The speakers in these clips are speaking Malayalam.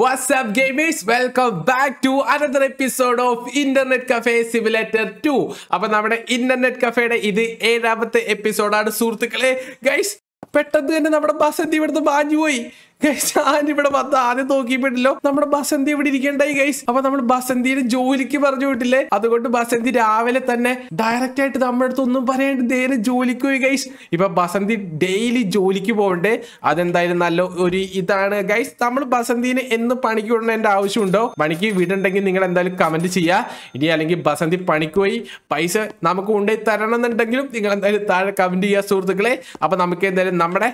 WhatsApp gamers welcome back to another episode of internet cafe simulator two അപ്പൊ നമ്മുടെ ഇന്റർനെറ്റ് കഫേയുടെ ഇത് ഏഴാമത്തെ എപ്പിസോഡാണ് സുഹൃത്തുക്കളെ ഗൈസ് പെട്ടെന്ന് തന്നെ നമ്മുടെ ബസ് എന്ത് ഇവിടുന്ന് മാഞ്ഞു പോയി ഗൈസ് ഇവിടെ വന്ന് ആദ്യം നോക്കിയിട്ടില്ലോ നമ്മുടെ ബസന്തി ഇവിടെ ഇരിക്കണ്ടായി ഗൈസ് അപ്പൊ നമ്മൾ ബസന്തിയുടെ ജോലിക്ക് പറഞ്ഞു വിട്ടില്ലേ അതുകൊണ്ട് ബസന്തി രാവിലെ തന്നെ ഡയറക്റ്റ് ആയിട്ട് നമ്മുടെ അടുത്ത് ഒന്നും പറയാണ്ട് നേരെ ജോലിക്ക് പോയി ഗൈസ് ഇപ്പൊ ബസന്തി ഡെയിലി ജോലിക്ക് പോകണ്ടേ അതെന്തായാലും നല്ല ഒരു ഇതാണ് ഗൈസ് നമ്മൾ ബസന്തിനെ എന്ന് പണിക്ക് വിടണതിന്റെ ആവശ്യമുണ്ടോ പണിക്ക് വിടണ്ടെങ്കിൽ നിങ്ങൾ എന്തായാലും കമന്റ് ചെയ്യാ ഇനി അല്ലെങ്കിൽ ബസന്തി പണിക്ക് പോയി പൈസ നമുക്ക് കൊണ്ടുപോയി തരണം എന്നുണ്ടെങ്കിലും നിങ്ങൾ എന്തായാലും താഴെ കമന്റ് ചെയ്യുക സുഹൃത്തുക്കളെ അപ്പൊ നമുക്ക് എന്തായാലും നമ്മുടെ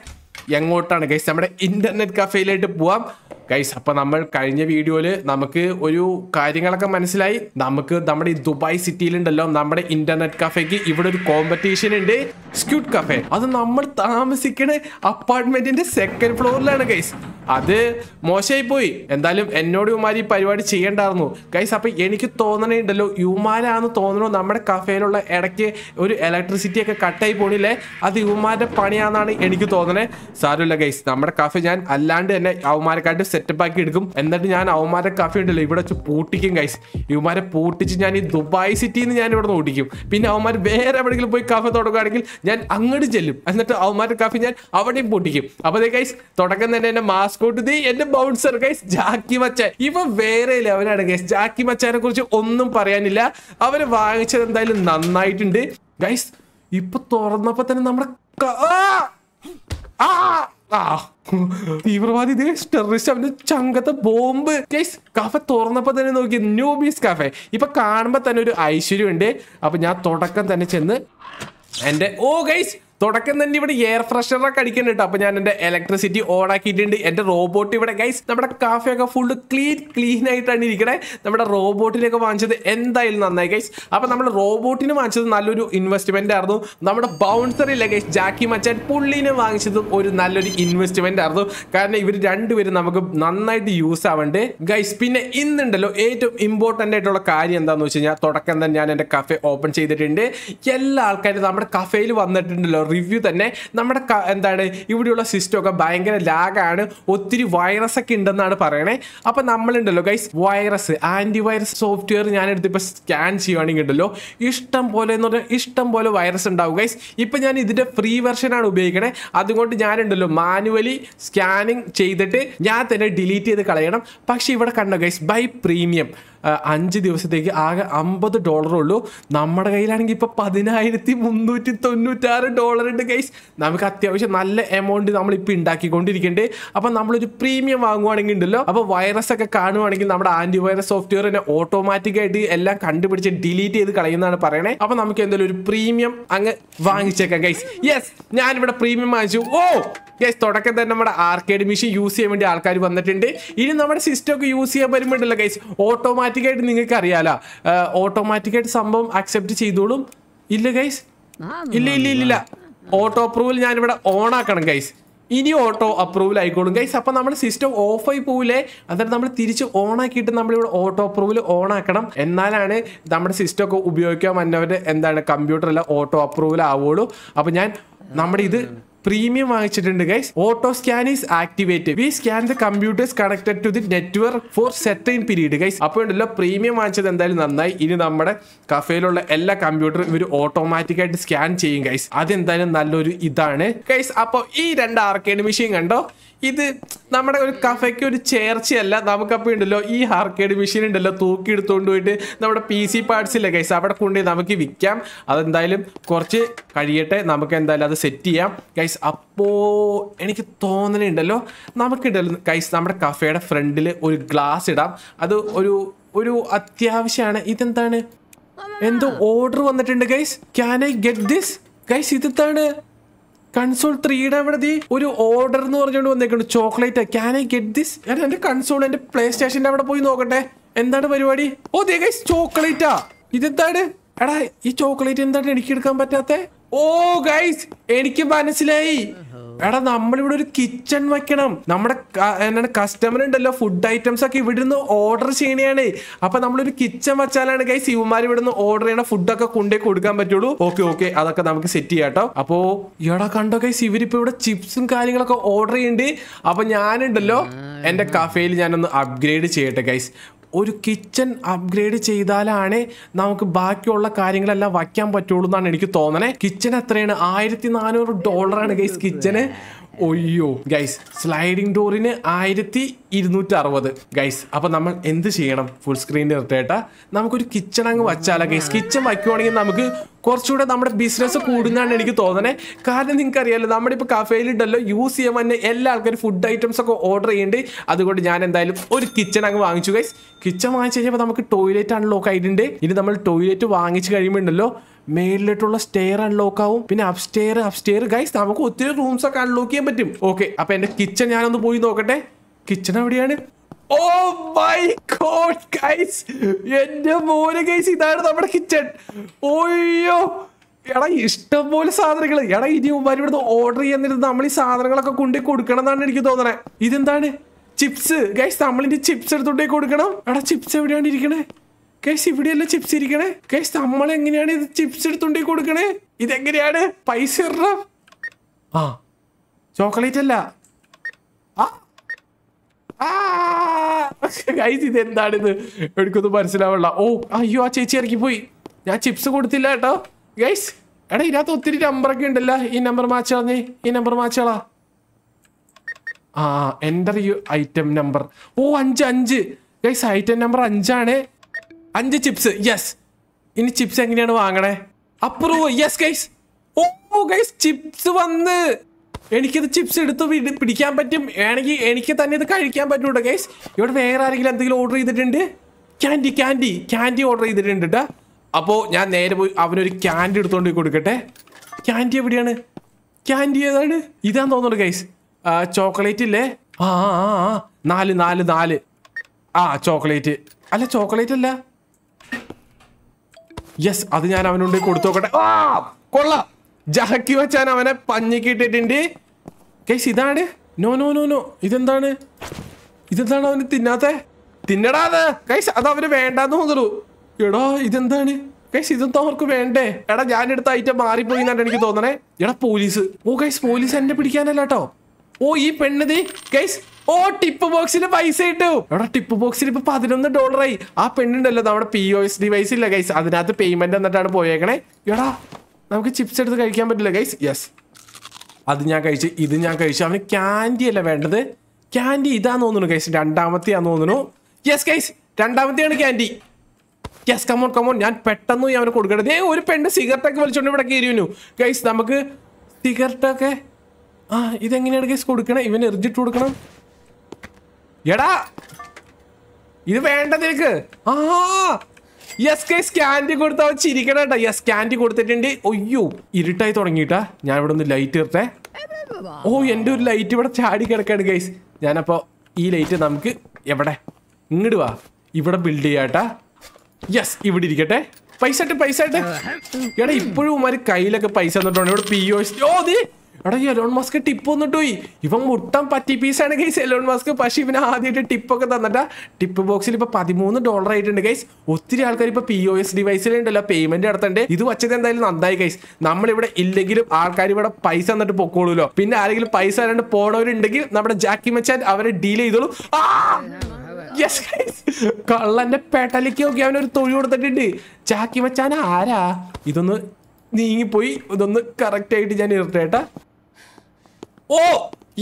എങ്ങോട്ടാണ് ഗൈസ് നമ്മുടെ ഇന്റർനെറ്റ് കഫേയിലായിട്ട് പോവാം ഗൈസ് അപ്പോൾ നമ്മൾ കഴിഞ്ഞ വീഡിയോയിൽ നമുക്ക് ഒരു കാര്യങ്ങളൊക്കെ മനസ്സിലായി നമുക്ക് നമ്മുടെ ദുബായ് സിറ്റിയിലുണ്ടല്ലോ നമ്മുടെ ഇന്റർനെറ്റ് കഫേക്ക് ഇവിടെ ഒരു കോമ്പറ്റീഷൻ ഉണ്ട് സ്ക്യൂട്ട് കഫേ അത് നമ്മൾ താമസിക്കണ അപ്പാർട്ട്മെന്റിന്റെ സെക്കൻഡ് ഫ്ലോറിലാണ് ഗൈസ് അത് മോശമായി പോയി എന്തായാലും എന്നോട് യുമാരി പരിപാടി ചെയ്യണ്ടായിരുന്നു ഗൈസ് അപ്പൊ എനിക്ക് തോന്നണേണ്ടല്ലോ യുമാരാന്ന് തോന്നണോ നമ്മുടെ കഫേയിലുള്ള ഇടയ്ക്ക് ഒരു ഇലക്ട്രിസിറ്റി ഒക്കെ കട്ടായി പോണില്ലേ അത് യുമാരുടെ പണിയാന്നാണ് എനിക്ക് തോന്നണേ സാരമില്ല ഗൈസ് നമ്മുടെ കാഫി ഞാൻ അല്ലാണ്ട് തന്നെ അവന്മാരെക്കാട്ടും സെറ്റപ്പ് ആക്കി എടുക്കും എന്നിട്ട് ഞാൻ അവന്മാരെ കാഫി ഉണ്ടല്ലോ ഇവിടെ വെച്ച് പൂട്ടിക്കും ഗൈസ് ഇവമാരെ പൂട്ടിച്ച് ഞാൻ ഈ ദുബായ് സിറ്റിയിൽ നിന്ന് ഞാൻ ഇവിടെ നിന്ന് ഓടിക്കും പിന്നെ അവന്മാർ വേറെ എവിടെയെങ്കിലും പോയി കാഫി തുടങ്ങുകയാണെങ്കിൽ ഞാൻ അങ്ങോട്ട് ചെല്ലും എന്നിട്ട് അവന്മാരുടെ കാഫി ഞാൻ അവിടെയും പൂട്ടിക്കും അപ്പൊ അതേ ഗൈസ് തുടക്കം തന്നെ എൻ്റെ മാസ്കോട്ട് ദീ എന്റെ ബൗൺസർ ഗൈസ് ജാക്കി മച്ച ഇവ വേറെ ലെവലാണ് ഗൈസ് ജാക്കി മച്ചാനെ കുറിച്ച് ഒന്നും പറയാനില്ല അവര് വാങ്ങിച്ചത് എന്തായാലും നന്നായിട്ടുണ്ട് ഗൈസ് ഇപ്പൊ തുറന്നപ്പോ തന്നെ നമ്മുടെ ആ ആ തീവ്രവാദി ടെററിസ്റ്റ് അവന്റെ ചങ്കത്തെ ബോംബ് ഗൈസ് കഫെ തുറന്നപ്പോ തന്നെ നോക്കി ന്യൂബീസ് കഫെ ഇപ്പൊ കാണുമ്പോ തന്നെ ഒരു ഐശ്വര്യം ഉണ്ട് അപ്പൊ ഞാൻ തുടക്കം തന്നെ ചെന്ന് എന്റെ ഓ ഗൈസ് തുടക്കം തന്നെ ഇവിടെ എയർ ഫ്രഷറൊക്കെ അടിക്കുന്നുണ്ട് അപ്പോൾ ഞാൻ എന്റെ ഇലക്ട്രിസിറ്റി ഓൺ ആക്കിയിട്ടുണ്ട് എന്റെ റോബോട്ട് ഇവിടെ ഗൈസ് നമ്മുടെ ഒക്കെ ഫുൾ ക്ലീൻ ക്ലീൻ ആയിട്ടാണ് ഇരിക്കണേ നമ്മുടെ റോബോട്ടിനൊക്കെ വാങ്ങിച്ചത് എന്തായാലും നന്നായി ഗൈസ് അപ്പോൾ നമ്മൾ റോബോട്ടിന് വാങ്ങിച്ചത് നല്ലൊരു ഇൻവെസ്റ്റ്മെന്റ് ആയിരുന്നു നമ്മുടെ ബൗൺസർ ഇല്ല ഗൈസ് ജാക്കി മച്ചാൻ പുള്ളിനെ വാങ്ങിച്ചതും ഒരു നല്ലൊരു ഇൻവെസ്റ്റ്മെന്റ് ആയിരുന്നു കാരണം ഇവർ രണ്ടുപേരും നമുക്ക് നന്നായിട്ട് യൂസ് ആവണ്ട് ഗൈസ് പിന്നെ ഇന്നുണ്ടല്ലോ ഏറ്റവും ഇമ്പോർട്ടന്റ് ആയിട്ടുള്ള കാര്യം എന്താണെന്ന് വെച്ച് കഴിഞ്ഞാൽ തുടക്കം തന്നെ ഞാൻ എന്റെ കഫേ ഓപ്പൺ ചെയ്തിട്ടുണ്ട് എല്ലാ ആൾക്കാരും നമ്മുടെ കഫേയിൽ വന്നിട്ടുണ്ടല്ലോ റിവ്യൂ തന്നെ നമ്മുടെ എന്താണ് ഇവിടെയുള്ള സിസ്റ്റമൊക്കെ ഭയങ്കര ലാഗാണ് ഒത്തിരി വൈറസ് ഒക്കെ ഉണ്ടെന്നാണ് പറയണേ അപ്പൊ നമ്മളുണ്ടല്ലോ guys virus antivirus software ഞാനെടുത്ത് ഇപ്പൊ സ്കാൻ ചെയ്യുവാണെങ്കിൽ ഉണ്ടല്ലോ ഇഷ്ടം പോലെ എന്ന് പറഞ്ഞാൽ ഇഷ്ടം പോലെ വൈറസ് ഉണ്ടാവും ഗൈസ് ഇപ്പൊ ഞാൻ ഇതിന്റെ ഫ്രീ ആണ് ഉപയോഗിക്കണേ അതുകൊണ്ട് ഞാനുണ്ടല്ലോ മാനുവലി സ്കാനിങ് ചെയ്തിട്ട് ഞാൻ തന്നെ ഡിലീറ്റ് ചെയ്ത് കളയണം പക്ഷേ ഇവിടെ കണ്ടോ ഗൈസ് ബൈ പ്രീമിയം അഞ്ച് ദിവസത്തേക്ക് ആകെ അമ്പത് ഡോളറേ ഉള്ളൂ നമ്മുടെ കയ്യിലാണെങ്കിൽ ഇപ്പോൾ പതിനായിരത്തി മുന്നൂറ്റി തൊണ്ണൂറ്റാറ് ഡോളർ ഉണ്ട് ഗൈസ് നമുക്ക് അത്യാവശ്യം നല്ല എമൗണ്ട് നമ്മളിപ്പോൾ ഉണ്ടാക്കിക്കൊണ്ടിരിക്കേണ്ടേ അപ്പം നമ്മളൊരു പ്രീമിയം വാങ്ങുവാണെങ്കിൽ ഉണ്ടല്ലോ അപ്പോൾ വൈറസ് ഒക്കെ കാണുവാണെങ്കിൽ നമ്മുടെ ആൻറ്റി വൈറസ് സോഫ്റ്റ്വെയർ തന്നെ ഓട്ടോമാറ്റിക്കായിട്ട് എല്ലാം കണ്ടുപിടിച്ച് ഡിലീറ്റ് ചെയ്ത് കളയുന്നതാണ് പറയണേ അപ്പം നമുക്ക് എന്തെങ്കിലും ഒരു പ്രീമിയം അങ്ങ് വാങ്ങിച്ചേക്കാം ഗൈസ് യെസ് ഞാനിവിടെ പ്രീമിയം വാങ്ങിച്ചു ഓ ഗൈസ് തുടക്കം തന്നെ നമ്മുടെ ആർക്കേഡ് മെഷീൻ യൂസ് ചെയ്യാൻ വേണ്ടി ആൾക്കാർ വന്നിട്ടുണ്ട് ഇനി നമ്മുടെ സിസ്റ്റം ഒക്കെ യൂസ് ചെയ്യാൻ വരുമ്പോഴല്ലോ ഗൈസ് ഓട്ടോമാറ്റിക്കായിട്ട് നിങ്ങൾക്ക് അറിയാലോ ഓട്ടോമാറ്റിക്കായിട്ട് സംഭവം അക്സെപ്റ്റ് ചെയ്തോളും ഇല്ല ഗൈസ് ഇല്ല ഇല്ല ഇല്ല ഇല്ല ഓട്ടോ അപ്രൂവൽ ഞാനിവിടെ ഓൺ ആക്കണം ഗൈസ് ഇനി ഓട്ടോ അപ്രൂവൽ ആയിക്കോളും ഗൈസ് അപ്പം നമ്മുടെ സിസ്റ്റം ഓഫ് ആയി പോവില്ലേ അന്നേരം നമ്മൾ തിരിച്ച് ഓൺ ആക്കിയിട്ട് നമ്മളിവിടെ ഓട്ടോ അപ്രൂവൽ ഓൺ ആക്കണം എന്നാലാണ് നമ്മുടെ സിസ്റ്റം ഒക്കെ ഉപയോഗിക്കാൻ വന്നവരുടെ എന്താണ് കമ്പ്യൂട്ടറിൽ ഓട്ടോ അപ്രൂവൽ ആവുള്ളൂ അപ്പം ഞാൻ നമ്മുടെ ഇത് പ്രീമിയം വാങ്ങിച്ചിട്ടുണ്ട് guys auto scan is activated we scan the computers connected to the network for in period guys അപ്പോൾ ഉണ്ടല്ലോ പ്രീമിയം വാങ്ങിച്ചത് എന്തായാലും നന്നായി ഇനി നമ്മുടെ കഫേയിലുള്ള എല്ലാ കമ്പ്യൂട്ടറും ഇവർ ഓട്ടോമാറ്റിക്കായിട്ട് സ്കാൻ ചെയ്യും ഗൈസ് അതെന്തായാലും നല്ലൊരു ഇതാണ് ഗൈസ് അപ്പോൾ ഈ രണ്ട് ആർക്കേഡ് മെഷീൻ കണ്ടോ ഇത് നമ്മുടെ ഒരു കഫയ്ക്ക് ഒരു ചേർച്ചയല്ല നമുക്കപ്പോൾ ഉണ്ടല്ലോ ഈ ആർക്കേഡ് മെഷീൻ ഉണ്ടല്ലോ തൂക്കി എടുത്തുകൊണ്ട് പോയിട്ട് നമ്മുടെ പി സി പാർട്സില്ല കൈസ് അവിടെ കൊണ്ടുപോയി നമുക്ക് വിൽക്കാം അതെന്തായാലും കുറച്ച് കഴിയട്ടെ നമുക്ക് എന്തായാലും അത് സെറ്റ് ചെയ്യാം കൈസ് അപ്പോൾ എനിക്ക് തോന്നലുണ്ടല്ലോ നമുക്കുണ്ടല്ലോ കൈസ് നമ്മുടെ കഫയുടെ ഫ്രണ്ടിൽ ഒരു ഗ്ലാസ് ഇടാം അത് ഒരു ഒരു അത്യാവശ്യമാണ് ഇതെന്താണ് എന്തോ ഓർഡർ വന്നിട്ടുണ്ട് guys can I get this guys ഇതെന്താണ് കൺസോൾ ത്രീയുടെ അവിടെ ഒരു ഓർഡർ എന്ന് പറഞ്ഞുകൊണ്ട് വന്നേക്കുണ്ട് chocolate can I get this ഞാൻ എൻ്റെ കൺസോൾ എന്റെ പ്ലേ സ്റ്റേഷൻ്റെ അവിടെ പോയി നോക്കട്ടെ എന്താണ് പരിപാടി ഓ ദേ ഗൈസ് ചോക്ലേറ്റാ ഇതെന്താണ് എടാ ഈ ചോക്ലേറ്റ് എന്താണ് എനിക്ക് എടുക്കാൻ പറ്റാത്തേ ഓ ഗൈസ് എനിക്ക് മനസ്സിലായി എടാ നമ്മളിവിടെ ഒരു കിച്ചൺ വെക്കണം നമ്മുടെ എന്താണ് കസ്റ്റമർ ഉണ്ടല്ലോ ഫുഡ് ഐറ്റംസ് ഒക്കെ ഇവിടെ നിന്ന് ഓർഡർ ചെയ്യണേ അപ്പൊ നമ്മളൊരു കിച്ചൺ വെച്ചാലാണ് ഗൈസ് ഇവന്മാർ ഇവിടെ നിന്ന് ഓർഡർ ചെയ്യണ ഫുഡൊക്കെ കൊണ്ടേ കൊടുക്കാൻ പറ്റുള്ളൂ ഓക്കെ ഓക്കെ അതൊക്കെ നമുക്ക് സെറ്റ് ചെയ്യാം കേട്ടോ അപ്പോ എടാ കണ്ടോ ഗൈസ് ഇവരിപ്പോ ഇവിടെ ചിപ്സും കാര്യങ്ങളൊക്കെ ഓർഡർ ചെയ്യുന്നുണ്ട് അപ്പൊ ഞാനുണ്ടല്ലോ എന്റെ കഫേയിൽ ഞാനൊന്ന് അപ്ഗ്രേഡ് ചെയ്യട്ടെ ഗൈസ് ഒരു കിച്ചൺ അപ്ഗ്രേഡ് ചെയ്താലാണ് നമുക്ക് ബാക്കിയുള്ള കാര്യങ്ങളെല്ലാം വയ്ക്കാൻ പറ്റുള്ളൂ എന്നാണ് എനിക്ക് തോന്നണേ കിച്ചൺ എത്രയാണ് ആയിരത്തി നാനൂറ് ഡോളറാണ് ഗൈസ് കിച്ചന് ഒയ്യോ ഗൈസ് സ്ലൈഡിംഗ് ഡോറിന് ആയിരത്തി ഇരുന്നൂറ്റി അറുപത് ഗൈസ് അപ്പൊ നമ്മൾ എന്ത് ചെയ്യണം ഫുൾ സ്ക്രീൻ നിർത്തേട്ട നമുക്കൊരു കിച്ചൺ അങ്ങ് വച്ചാലോ ഗൈസ് കിച്ചൺ വയ്ക്കുവാണെങ്കിൽ നമുക്ക് കുറച്ചുകൂടെ നമ്മുടെ ബിസിനസ് കൂടുന്നതാണ് എനിക്ക് തോന്നണേ കാരണം നിങ്ങൾക്കറിയാലോ നമ്മുടെ ഇപ്പൊ കഫേയിലുണ്ടല്ലോ യൂസ് ചെയ്യാൻ തന്നെ എല്ലാ ആൾക്കാരും ഫുഡ് ഐറ്റംസ് ഒക്കെ ഓർഡർ ചെയ്യേണ്ടി അതുകൊണ്ട് ഞാൻ എന്തായാലും ഒരു കിച്ചൺ അങ്ങ് വാങ്ങിച്ചു ഗൈസ് കിച്ചൺ വാങ്ങിച്ചു കഴിഞ്ഞപ്പോ നമുക്ക് ടോയ്ലറ്റ് ആണ് ലോക്ക് ആയിട്ടുണ്ട് ഇനി നമ്മൾ ടോയ്ലറ്റ് വാങ്ങിച്ചു കഴിയുമ്പോണ്ടല്ലോ മേളിലോട്ടുള്ള സ്റ്റെയർ അൺലോക്ക് ആവും പിന്നെ അപ്സ്റ്റെയർ അപ്സ്റ്റെയർ ഗൈസ് നമുക്ക് ഒത്തിരി റൂംസ് ഒക്കെ അൺലോക്ക് ചെയ്യാൻ പറ്റും ഓക്കെ അപ്പൊ എന്റെ കിച്ചൺ ഞാനൊന്ന് പോയി നോക്കട്ടെ കിച്ചൺ എവിടെയാണ് ഓ മൈ ഗോഡ് ഗൈസ് എന്റെ മോനെ ഗൈസ് ഇതാണ് നമ്മുടെ കിച്ചൺ ഓയ്യോ എടാ ഇഷ്ടം പോലെ സാധനങ്ങൾ എടാ ഇനി ഉമ്മാരി ഇവിടുന്ന് ഓർഡർ ചെയ്യാന്നിരുന്ന് നമ്മൾ ഈ സാധനങ്ങളൊക്കെ കൊണ്ടു കൊടുക്കണം എന്നാണ് എനിക്ക് തോന്നണേ ഇതെന്താണ് ചിപ്സ് ഗൈസ് നമ്മളിന്റെ ചിപ്സ് എടുത്തോണ്ടേ കൊടുക്കണം എടാ ചിപ്സ് എവിടെയാണ് ഇരിക്കണേ കേസ് ഇവിടെയല്ല ചിപ്സ് ഇരിക്കണേ കേസ് നമ്മൾ എങ്ങനെയാണ് ഇത് ചിപ്സ് എടുത്തുണ്ടി കൊടുക്കണേ ഇതെങ്ങനെയാണ് പൈസ ഇറ ആ ചോക്ലേറ്റ് അല്ല ഗൈസ് ഇത് എന്താണിത് എനിക്കൊന്നും മനസ്സിലാവില്ല ഓ അയ്യോ ആ ചേച്ചി ഇറക്കി പോയി ഞാൻ ചിപ്സ് കൊടുത്തില്ല കേട്ടോ ഗൈസ് എടാ ഇതിനകത്ത് ഒത്തിരി നമ്പറൊക്കെ ഉണ്ടല്ല ഈ നമ്പർ മാച്ചാളഞ്ഞേ ഈ നമ്പർ മാച്ചാളാ ആ എൻ്റർ യു ഐറ്റം നമ്പർ ഓ അഞ്ച് അഞ്ച് ഗൈസ് ഐറ്റം നമ്പർ അഞ്ചാണ് അഞ്ച് ചിപ്സ് യെസ് ഇനി ചിപ്സ് എങ്ങനെയാണ് വാങ്ങണേ അപ്രൂവ് യെസ് ഗൈസ് ഓ ഗൈസ് ചിപ്സ് വന്ന് എനിക്കിത് ചിപ്സ് എടുത്ത് പിടിക്കാൻ പറ്റും വേണമെങ്കിൽ എനിക്ക് തന്നെ ഇത് കഴിക്കാൻ പറ്റൂട്ടോ ഗൈസ് ഇവിടെ വേറെ ആരെങ്കിലും എന്തെങ്കിലും ഓർഡർ ചെയ്തിട്ടുണ്ട് ക്യാൻഡി ക്യാൻഡി ക്യാൻഡി ഓർഡർ ചെയ്തിട്ടുണ്ട് കേട്ടോ അപ്പോൾ ഞാൻ നേരെ പോയി അവനൊരു ക്യാൻഡി എടുത്തുകൊണ്ട് പോയി കൊടുക്കട്ടെ ക്യാൻഡി എവിടെയാണ് ക്യാൻഡി ഏതാണ് ഇതാന്ന് തോന്നുന്നു ഗൈസ് ചോക്ലേറ്റ് ഇല്ലേ ആ ആ നാല് നാല് നാല് ആ ചോക്ലേറ്റ് അല്ല ചോക്ലേറ്റ് അല്ല യെസ് അത് ഞാൻ അവനോട് കൊടുത്തു നോക്കട്ടെ ആ കൊള്ളാം ജഹക്കി വെച്ചാൻ അവനെ പഞ്ഞി ഇട്ടിട്ടുണ്ട് കേസ് ഇതാണ് നോ നോ നോ നോ ഇതെന്താണ് ഇതെന്താണ് അവന് തിന്നാത്ത തിന്നടാ അത് കൈസ് അത് അവന് വേണ്ടാന്ന് തോന്നുള്ളൂ എടോ ഇതെന്താണ് കൈസ് ഇതെന്താ അവർക്ക് വേണ്ടേ എടാ ഞാൻ എടുത്ത ഐറ്റം മാറിപ്പോയി എന്നാണ് എനിക്ക് തോന്നണേ എടാ പോലീസ് ഓ കൈസ് പോലീസ് എന്നെ പിടിക്കാനല്ല കേട്ടോ ഓ ഈ പെണ്ണിത് ഗൈസ് ഓ ടിപ്പ് ബോക്സിൽ പൈസ ഇട്ടു എവിടെ ടിപ്പ് ബോക്സിൽ ഇപ്പൊ പതിനൊന്ന് ഡോളറായി ആ പെണ്ണുണ്ടല്ലോ നമ്മുടെ പി ഒ എസ് ഡിവൈസ് ഇല്ല ഗൈസ് അതിനകത്ത് പേയ്മെന്റ് എന്നിട്ടാണ് പോയേക്കണേ എടാ നമുക്ക് ചിപ്സ് എടുത്ത് കഴിക്കാൻ പറ്റില്ല ഗൈസ് യെസ് അത് ഞാൻ കഴിച്ചു ഇത് ഞാൻ കഴിച്ചു അവന് ക്യാൻഡി അല്ല വേണ്ടത് ക്യാൻഡി ഇതാന്ന് തോന്നുന്നു ഗൈസ് രണ്ടാമത്തെയാന്ന് തോന്നുന്നു യെസ് ഗൈസ് രണ്ടാമത്തെയാണ് ക്യാൻഡി യെസ് കമോൺ കമോൺ ഞാൻ പെട്ടെന്ന് അവന് കൊടുക്കണത് ഒരു പെണ്ണ് സിഗരറ്റൊക്കെ വലിച്ചോണ്ട് ഇവിടെ കയറി വന്നു ഗൈസ് നമുക്ക് സിഗരറ്റൊക്കെ ആ ഇതെങ്ങനെയാണ് ഗൈസ് കൊടുക്കണേ ഇവന് എറിഞ്ഞിട്ട് കൊടുക്കണം എടാ ഇത് വേണ്ട നിനക്ക് ആ യെസ് കൈ സ്കാൻഡി കൊടുത്ത് അവൻ ചിരിക്കണം കേട്ടോ യെസ് സ്കാൻഡി കൊടുത്തിട്ടുണ്ട് ഒയ്യോ ഇരുട്ടായി തുടങ്ങിയിട്ടാ ഞാൻ ഇവിടെ ഒന്ന് ലൈറ്റ് ഇർത്തേ ഓ എൻ്റെ ഒരു ലൈറ്റ് ഇവിടെ ചാടി കിടക്കാണ് ഗൈസ് ഞാനപ്പോൾ ഈ ലൈറ്റ് നമുക്ക് എവിടെ ഇങ്ങോട്ട് വാ ഇവിടെ ബിൽഡ് ചെയ്യാട്ടാ യെസ് ഇവിടെ ഇരിക്കട്ടെ പൈസ ഇട്ട് പൈസ ഇട്ട് എടാ ഇപ്പോഴും ഉമാര് കയ്യിലൊക്കെ പൈസ തന്നിട്ടുണ്ട് ഇവിടെ പി ഒ ഓ നീ എടാ ഈ എലോൺ മസ്ക് ടിപ്പ് വന്നിട്ട് പോയി ഇവൻ മുട്ടം പറ്റി പീസാണ് ഗൈസ് എലോൺ മസ്ക് പക്ഷെ ഇവന് ആദ്യമായിട്ട് ടിപ്പൊക്കെ തന്നിട്ടാ ടിപ്പ് ബോക്സിൽ ഇപ്പൊ പതിമൂന്ന് ഡോളർ ആയിട്ടുണ്ട് ഗൈസ് ഒത്തിരി ആൾക്കാർ ഇപ്പൊ പി ഒ എസ് ഡിവൈസിലുണ്ടല്ലോ പേയ്മെന്റ് നടത്തണ്ട് ഇത് വച്ചത് എന്തായാലും നന്നായി ഗൈസ് നമ്മളിവിടെ ഇല്ലെങ്കിലും ആൾക്കാർ ഇവിടെ പൈസ തന്നിട്ട് പൊക്കോളൂല്ലോ പിന്നെ ആരെങ്കിലും പൈസ തരാണ്ട് പോണവരുണ്ടെങ്കിൽ നമ്മുടെ ജാക്കി മച്ചാൻ അവരെ ഡീൽ ചെയ്തോളൂ യെസ് കള്ളന്റെ പെട്ടലിക്ക് നോക്കി ഒരു തൊഴിൽ കൊടുത്തിട്ടുണ്ട് ചാക്കി മച്ചാൻ ആരാ ഇതൊന്ന് നീങ്ങിപ്പോയി ഇതൊന്ന് കറക്റ്റ് ആയിട്ട് ഞാൻ ഇരട്ടേട്ടാ ഓ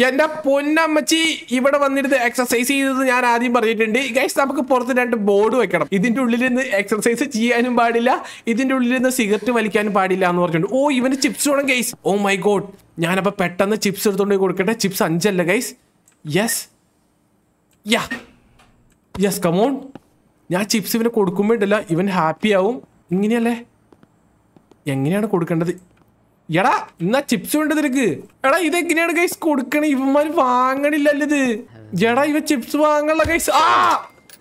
എന്റെ പൊന്നമ്മച്ചി ഇവിടെ വന്നിരുന്ന് എക്സസൈസ് ചെയ്തത് ഞാൻ ആദ്യം പറഞ്ഞിട്ടുണ്ട് ഗൈസ് നമുക്ക് പുറത്ത് രണ്ട് ബോർഡ് വെക്കണം ഇതിന്റെ ഉള്ളിൽ നിന്ന് എക്സസൈസ് ചെയ്യാനും പാടില്ല ഇതിന്റെ ഉള്ളിൽ നിന്ന് സിഗരറ്റ് വലിക്കാനും പാടില്ല എന്ന് പറഞ്ഞിട്ടുണ്ട് ഓ ഇവന് ചിപ്സ് വേണം ഗൈസ് ഓ മൈ ഗോഡ് ഞാനപ്പോ പെട്ടെന്ന് ചിപ്സ് എടുത്തുകൊണ്ട് കൊടുക്കട്ടെ ചിപ്സ് അഞ്ചല്ല guys yes yeah yes come on ഞാൻ ചിപ്സ് ഇവന് കൊടുക്കുമ്പോഴല്ല ഇവൻ ഹാപ്പി ആവും ഇങ്ങനെയല്ലേ എങ്ങനെയാണ് കൊടുക്കേണ്ടത് എടാ എന്നാ ചിപ്സ് വേണ്ടത് നിനക്ക് എടാ ഇത് എങ്ങനെയാണ് കൈസ് കൊടുക്കണ ഇവന്മാര് വാങ്ങണില്ലല്ലത് എടാ ഇവ ചിപ്സ് വാങ്ങണ കൈസ് ആ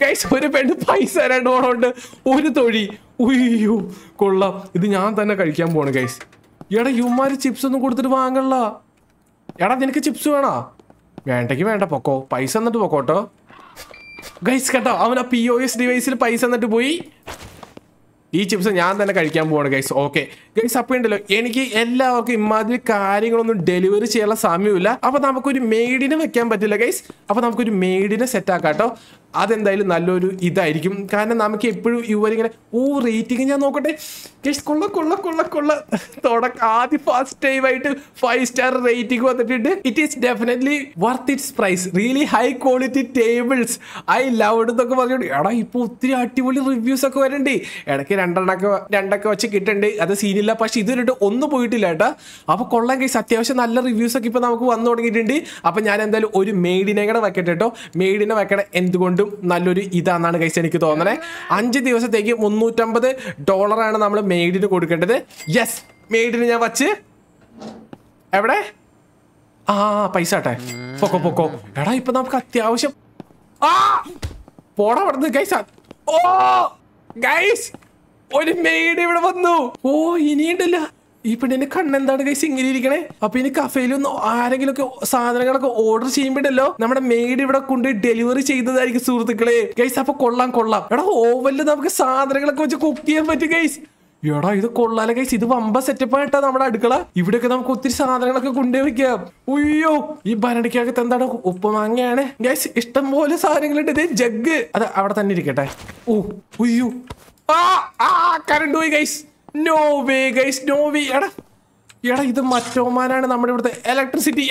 കൈസ് ഒരു പെണ്ണ് പൈസ രണ്ട് ഓണമുണ്ട് ഒരു തൊഴി ഉയ്യോ കൊള്ളാം ഇത് ഞാൻ തന്നെ കഴിക്കാൻ പോണ് കൈസ് എടാ ഇവന്മാര് ചിപ്സ് ഒന്നും കൊടുത്തിട്ട് വാങ്ങണല്ല എടാ നിനക്ക് ചിപ്സ് വേണോ വേണ്ടെങ്കിൽ വേണ്ട പൊക്കോ പൈസ എന്നിട്ട് പൊക്കോട്ടോ ഗൈസ് കേട്ടോ അവൻ ആ പി ഒ എസ് ഡിവൈസിൽ പൈസ എന്നിട്ട് പോയി ഈ ചിപ്സ് ഞാൻ തന്നെ കഴിക്കാൻ പോവാണ് ഗൈസ് ഓക്കെ ഗൈസ് അപ്പൊ ഉണ്ടല്ലോ എനിക്ക് എല്ലാവർക്കും ഇമാതിരി കാര്യങ്ങളൊന്നും ഡെലിവറി ചെയ്യാനുള്ള സമയമില്ല അപ്പോൾ നമുക്കൊരു മെയ്ഡിനെ വെക്കാൻ പറ്റില്ല ഗൈസ് അപ്പോൾ നമുക്കൊരു മെയ്ഡിനെ സെറ്റ് ആക്കാം കേട്ടോ അതെന്തായാലും നല്ലൊരു ഇതായിരിക്കും കാരണം നമുക്ക് എപ്പോഴും ഇവർ ഇങ്ങനെ ഓ റേറ്റിംഗ് ഞാൻ നോക്കട്ടെ ജസ്റ്റ് കൊള്ള കൊള്ള കൊള്ള കൊള്ള തുടക്ക ആദ്യ ഫസ്റ്റ് ടൈം ആയിട്ട് ഫൈവ് സ്റ്റാർ റേറ്റിംഗ് വന്നിട്ടുണ്ട് it is definitely worth its price really high quality tables I love എന്നൊക്കെ പറഞ്ഞിട്ട് എടാ ഇപ്പൊ ഒത്തിരി അടിപൊളി റിവ്യൂസ് ഒക്കെ വരണ്ടേ ഇടയ്ക്ക് രണ്ടെണ്ണൊക്കെ രണ്ടൊക്കെ വെച്ച് കിട്ടണ്ടേ അത് സീനില്ല പക്ഷെ ഇതുവരെയിട്ട് ഒന്നും പോയിട്ടില്ല കേട്ടോ അപ്പോൾ കൊള്ളാൻ കേസ് അത്യാവശ്യം നല്ല റിവ്യൂസ് ഒക്കെ ഇപ്പൊ നമുക്ക് വന്നു തുടങ്ങിയിട്ടുണ്ട് അപ്പോൾ ഞാൻ എന്തായാലും ഒരു മെയ്ഡിനെ കൂടെ വെക്കട്ടെ കേട്ടോ മെയ്ഡിനെ വെക്കണം എന്തുകൊണ്ട് വീണ്ടും നല്ലൊരു ഇതാണെന്നാണ് കൈസ് എനിക്ക് തോന്നണേ അഞ്ച് ദിവസത്തേക്ക് മുന്നൂറ്റമ്പത് ഡോളറാണ് നമ്മൾ മെയ്ഡിന് കൊടുക്കേണ്ടത് യെസ് മെയ്ഡിന് ഞാൻ വച്ച് എവിടെ ആ പൈസ ആട്ടെ പൊക്കോ പൊക്കോ എടാ ഇപ്പൊ നമുക്ക് അത്യാവശ്യം ആ പോടാ അവിടെ ഗൈസ് ഓ ഗൈസ് ഒരു മെയ്ഡ് ഇവിടെ വന്നു ഓ ഇനിയുണ്ടല്ല ഈ പെണ്ണിന്റെ കണ്ണെന്താണ് കൈസ് ഇങ്ങനെ ഇരിക്കണേ അപ്പൊ ഇനി കഫയിൽ ഒന്ന് ആരെങ്കിലും ഒക്കെ സാധനങ്ങളൊക്കെ ഓർഡർ ചെയ്യുമ്പോഴല്ലോ നമ്മുടെ മെയ്ഡ് ഇവിടെ കൊണ്ട് ഡെലിവറി ചെയ്തതായിരിക്കും സുഹൃത്തുക്കളെ ഗൈസ് അപ്പൊ കൊള്ളാം കൊള്ളാം എടാ ഓവനിൽ നമുക്ക് സാധനങ്ങളൊക്കെ വെച്ച് കുക്ക് ചെയ്യാൻ പറ്റും ഗൈസ് എടാ ഇത് കൊള്ളാലെ ഗൈസ് ഇത് വമ്പ സെറ്റപ്പ് ആയിട്ടാ നമ്മുടെ അടുക്കള ഇവിടെയൊക്കെ നമുക്ക് ഒത്തിരി സാധനങ്ങളൊക്കെ കൊണ്ടുപോയി വെക്കാം ഉയ്യോ ഈ ഭരണിക്കകത്ത് എന്താണ് ഉപ്പുമാങ്ങയാണ് ഗൈസ് ഇഷ്ടം പോലെ സാധനങ്ങളുണ്ട് ഇത് ജഗ് അതെ അവിടെ തന്നെ ഇരിക്കട്ടെ ഓ ഉയ്യോ ആ ആ കരണ്ട് പോയി guys no way guys no way എടാ എടാ ഇത് മറ്റോമാനാണ് നമ്മുടെ ഇവിടുത്തെ ഇലക്ട്രിസിറ്റി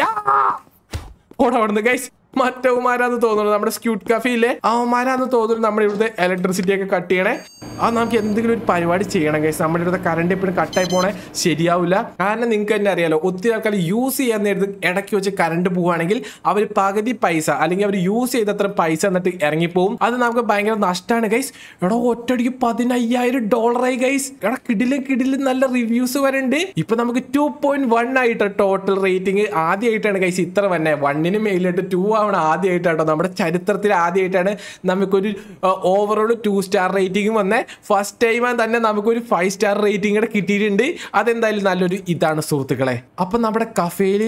ഓടാ അവിടുന്ന് ഗൈസ് മറ്റവന്മാരാന്ന് തോന്നുന്നു നമ്മുടെ സ്ക്യൂട്ട് ഇല്ലേ അവന്മാരാന്ന് തോന്നുന്നു നമ്മുടെ ഇവിടുത്തെ ഇലക്ട്രിസിറ്റി ഒക്കെ കട്ട് ചെയ്യണേ ആ നമുക്ക് എന്തെങ്കിലും ഒരു പരിപാടി ചെയ്യണം കേസ് നമ്മുടെ ഇവിടുത്തെ കറണ്ട് എപ്പോഴും കട്ടായി പോണേ ശരിയാവില്ല കാരണം നിങ്ങൾക്ക് തന്നെ അറിയാലോ ഒത്തിരി ആൾക്കാർ യൂസ് ചെയ്യാൻ നേരത്തെ ഇടയ്ക്ക് വെച്ച് കറണ്ട് പോവുകയാണെങ്കിൽ അവർ പകുതി പൈസ അല്ലെങ്കിൽ അവർ യൂസ് ചെയ്തത്ര പൈസ എന്നിട്ട് ഇറങ്ങിപ്പോവും അത് നമുക്ക് ഭയങ്കര നഷ്ടമാണ് ഗൈസ് എടോ ഒറ്റയടിക്ക് പതിനയ്യായിരം ഡോളറായി ഗൈസ് എടാ കിടിലും കിടിലും നല്ല റിവ്യൂസ് വരണ്ട് ഇപ്പൊ നമുക്ക് ടു പോയിന്റ് വൺ ആയിട്ട് ടോട്ടൽ റേറ്റിംഗ് ആദ്യമായിട്ടാണ് ഗൈസ് ഇത്ര തന്നെ വണ്ണിന് മേലിട്ട് ടു സംഭവമാണ് ആദ്യമായിട്ടാട്ടോ നമ്മുടെ ചരിത്രത്തിൽ ആദ്യമായിട്ടാണ് നമുക്കൊരു ഓവറോൾ ടു സ്റ്റാർ റേറ്റിംഗ് വന്ന ഫസ്റ്റ് ടൈമാണ് തന്നെ നമുക്കൊരു ഫൈവ് സ്റ്റാർ റേറ്റിംഗ് കൂടെ കിട്ടിയിട്ടുണ്ട് അതെന്തായാലും നല്ലൊരു ഇതാണ് സുഹൃത്തുക്കളെ അപ്പം നമ്മുടെ കഫേയിൽ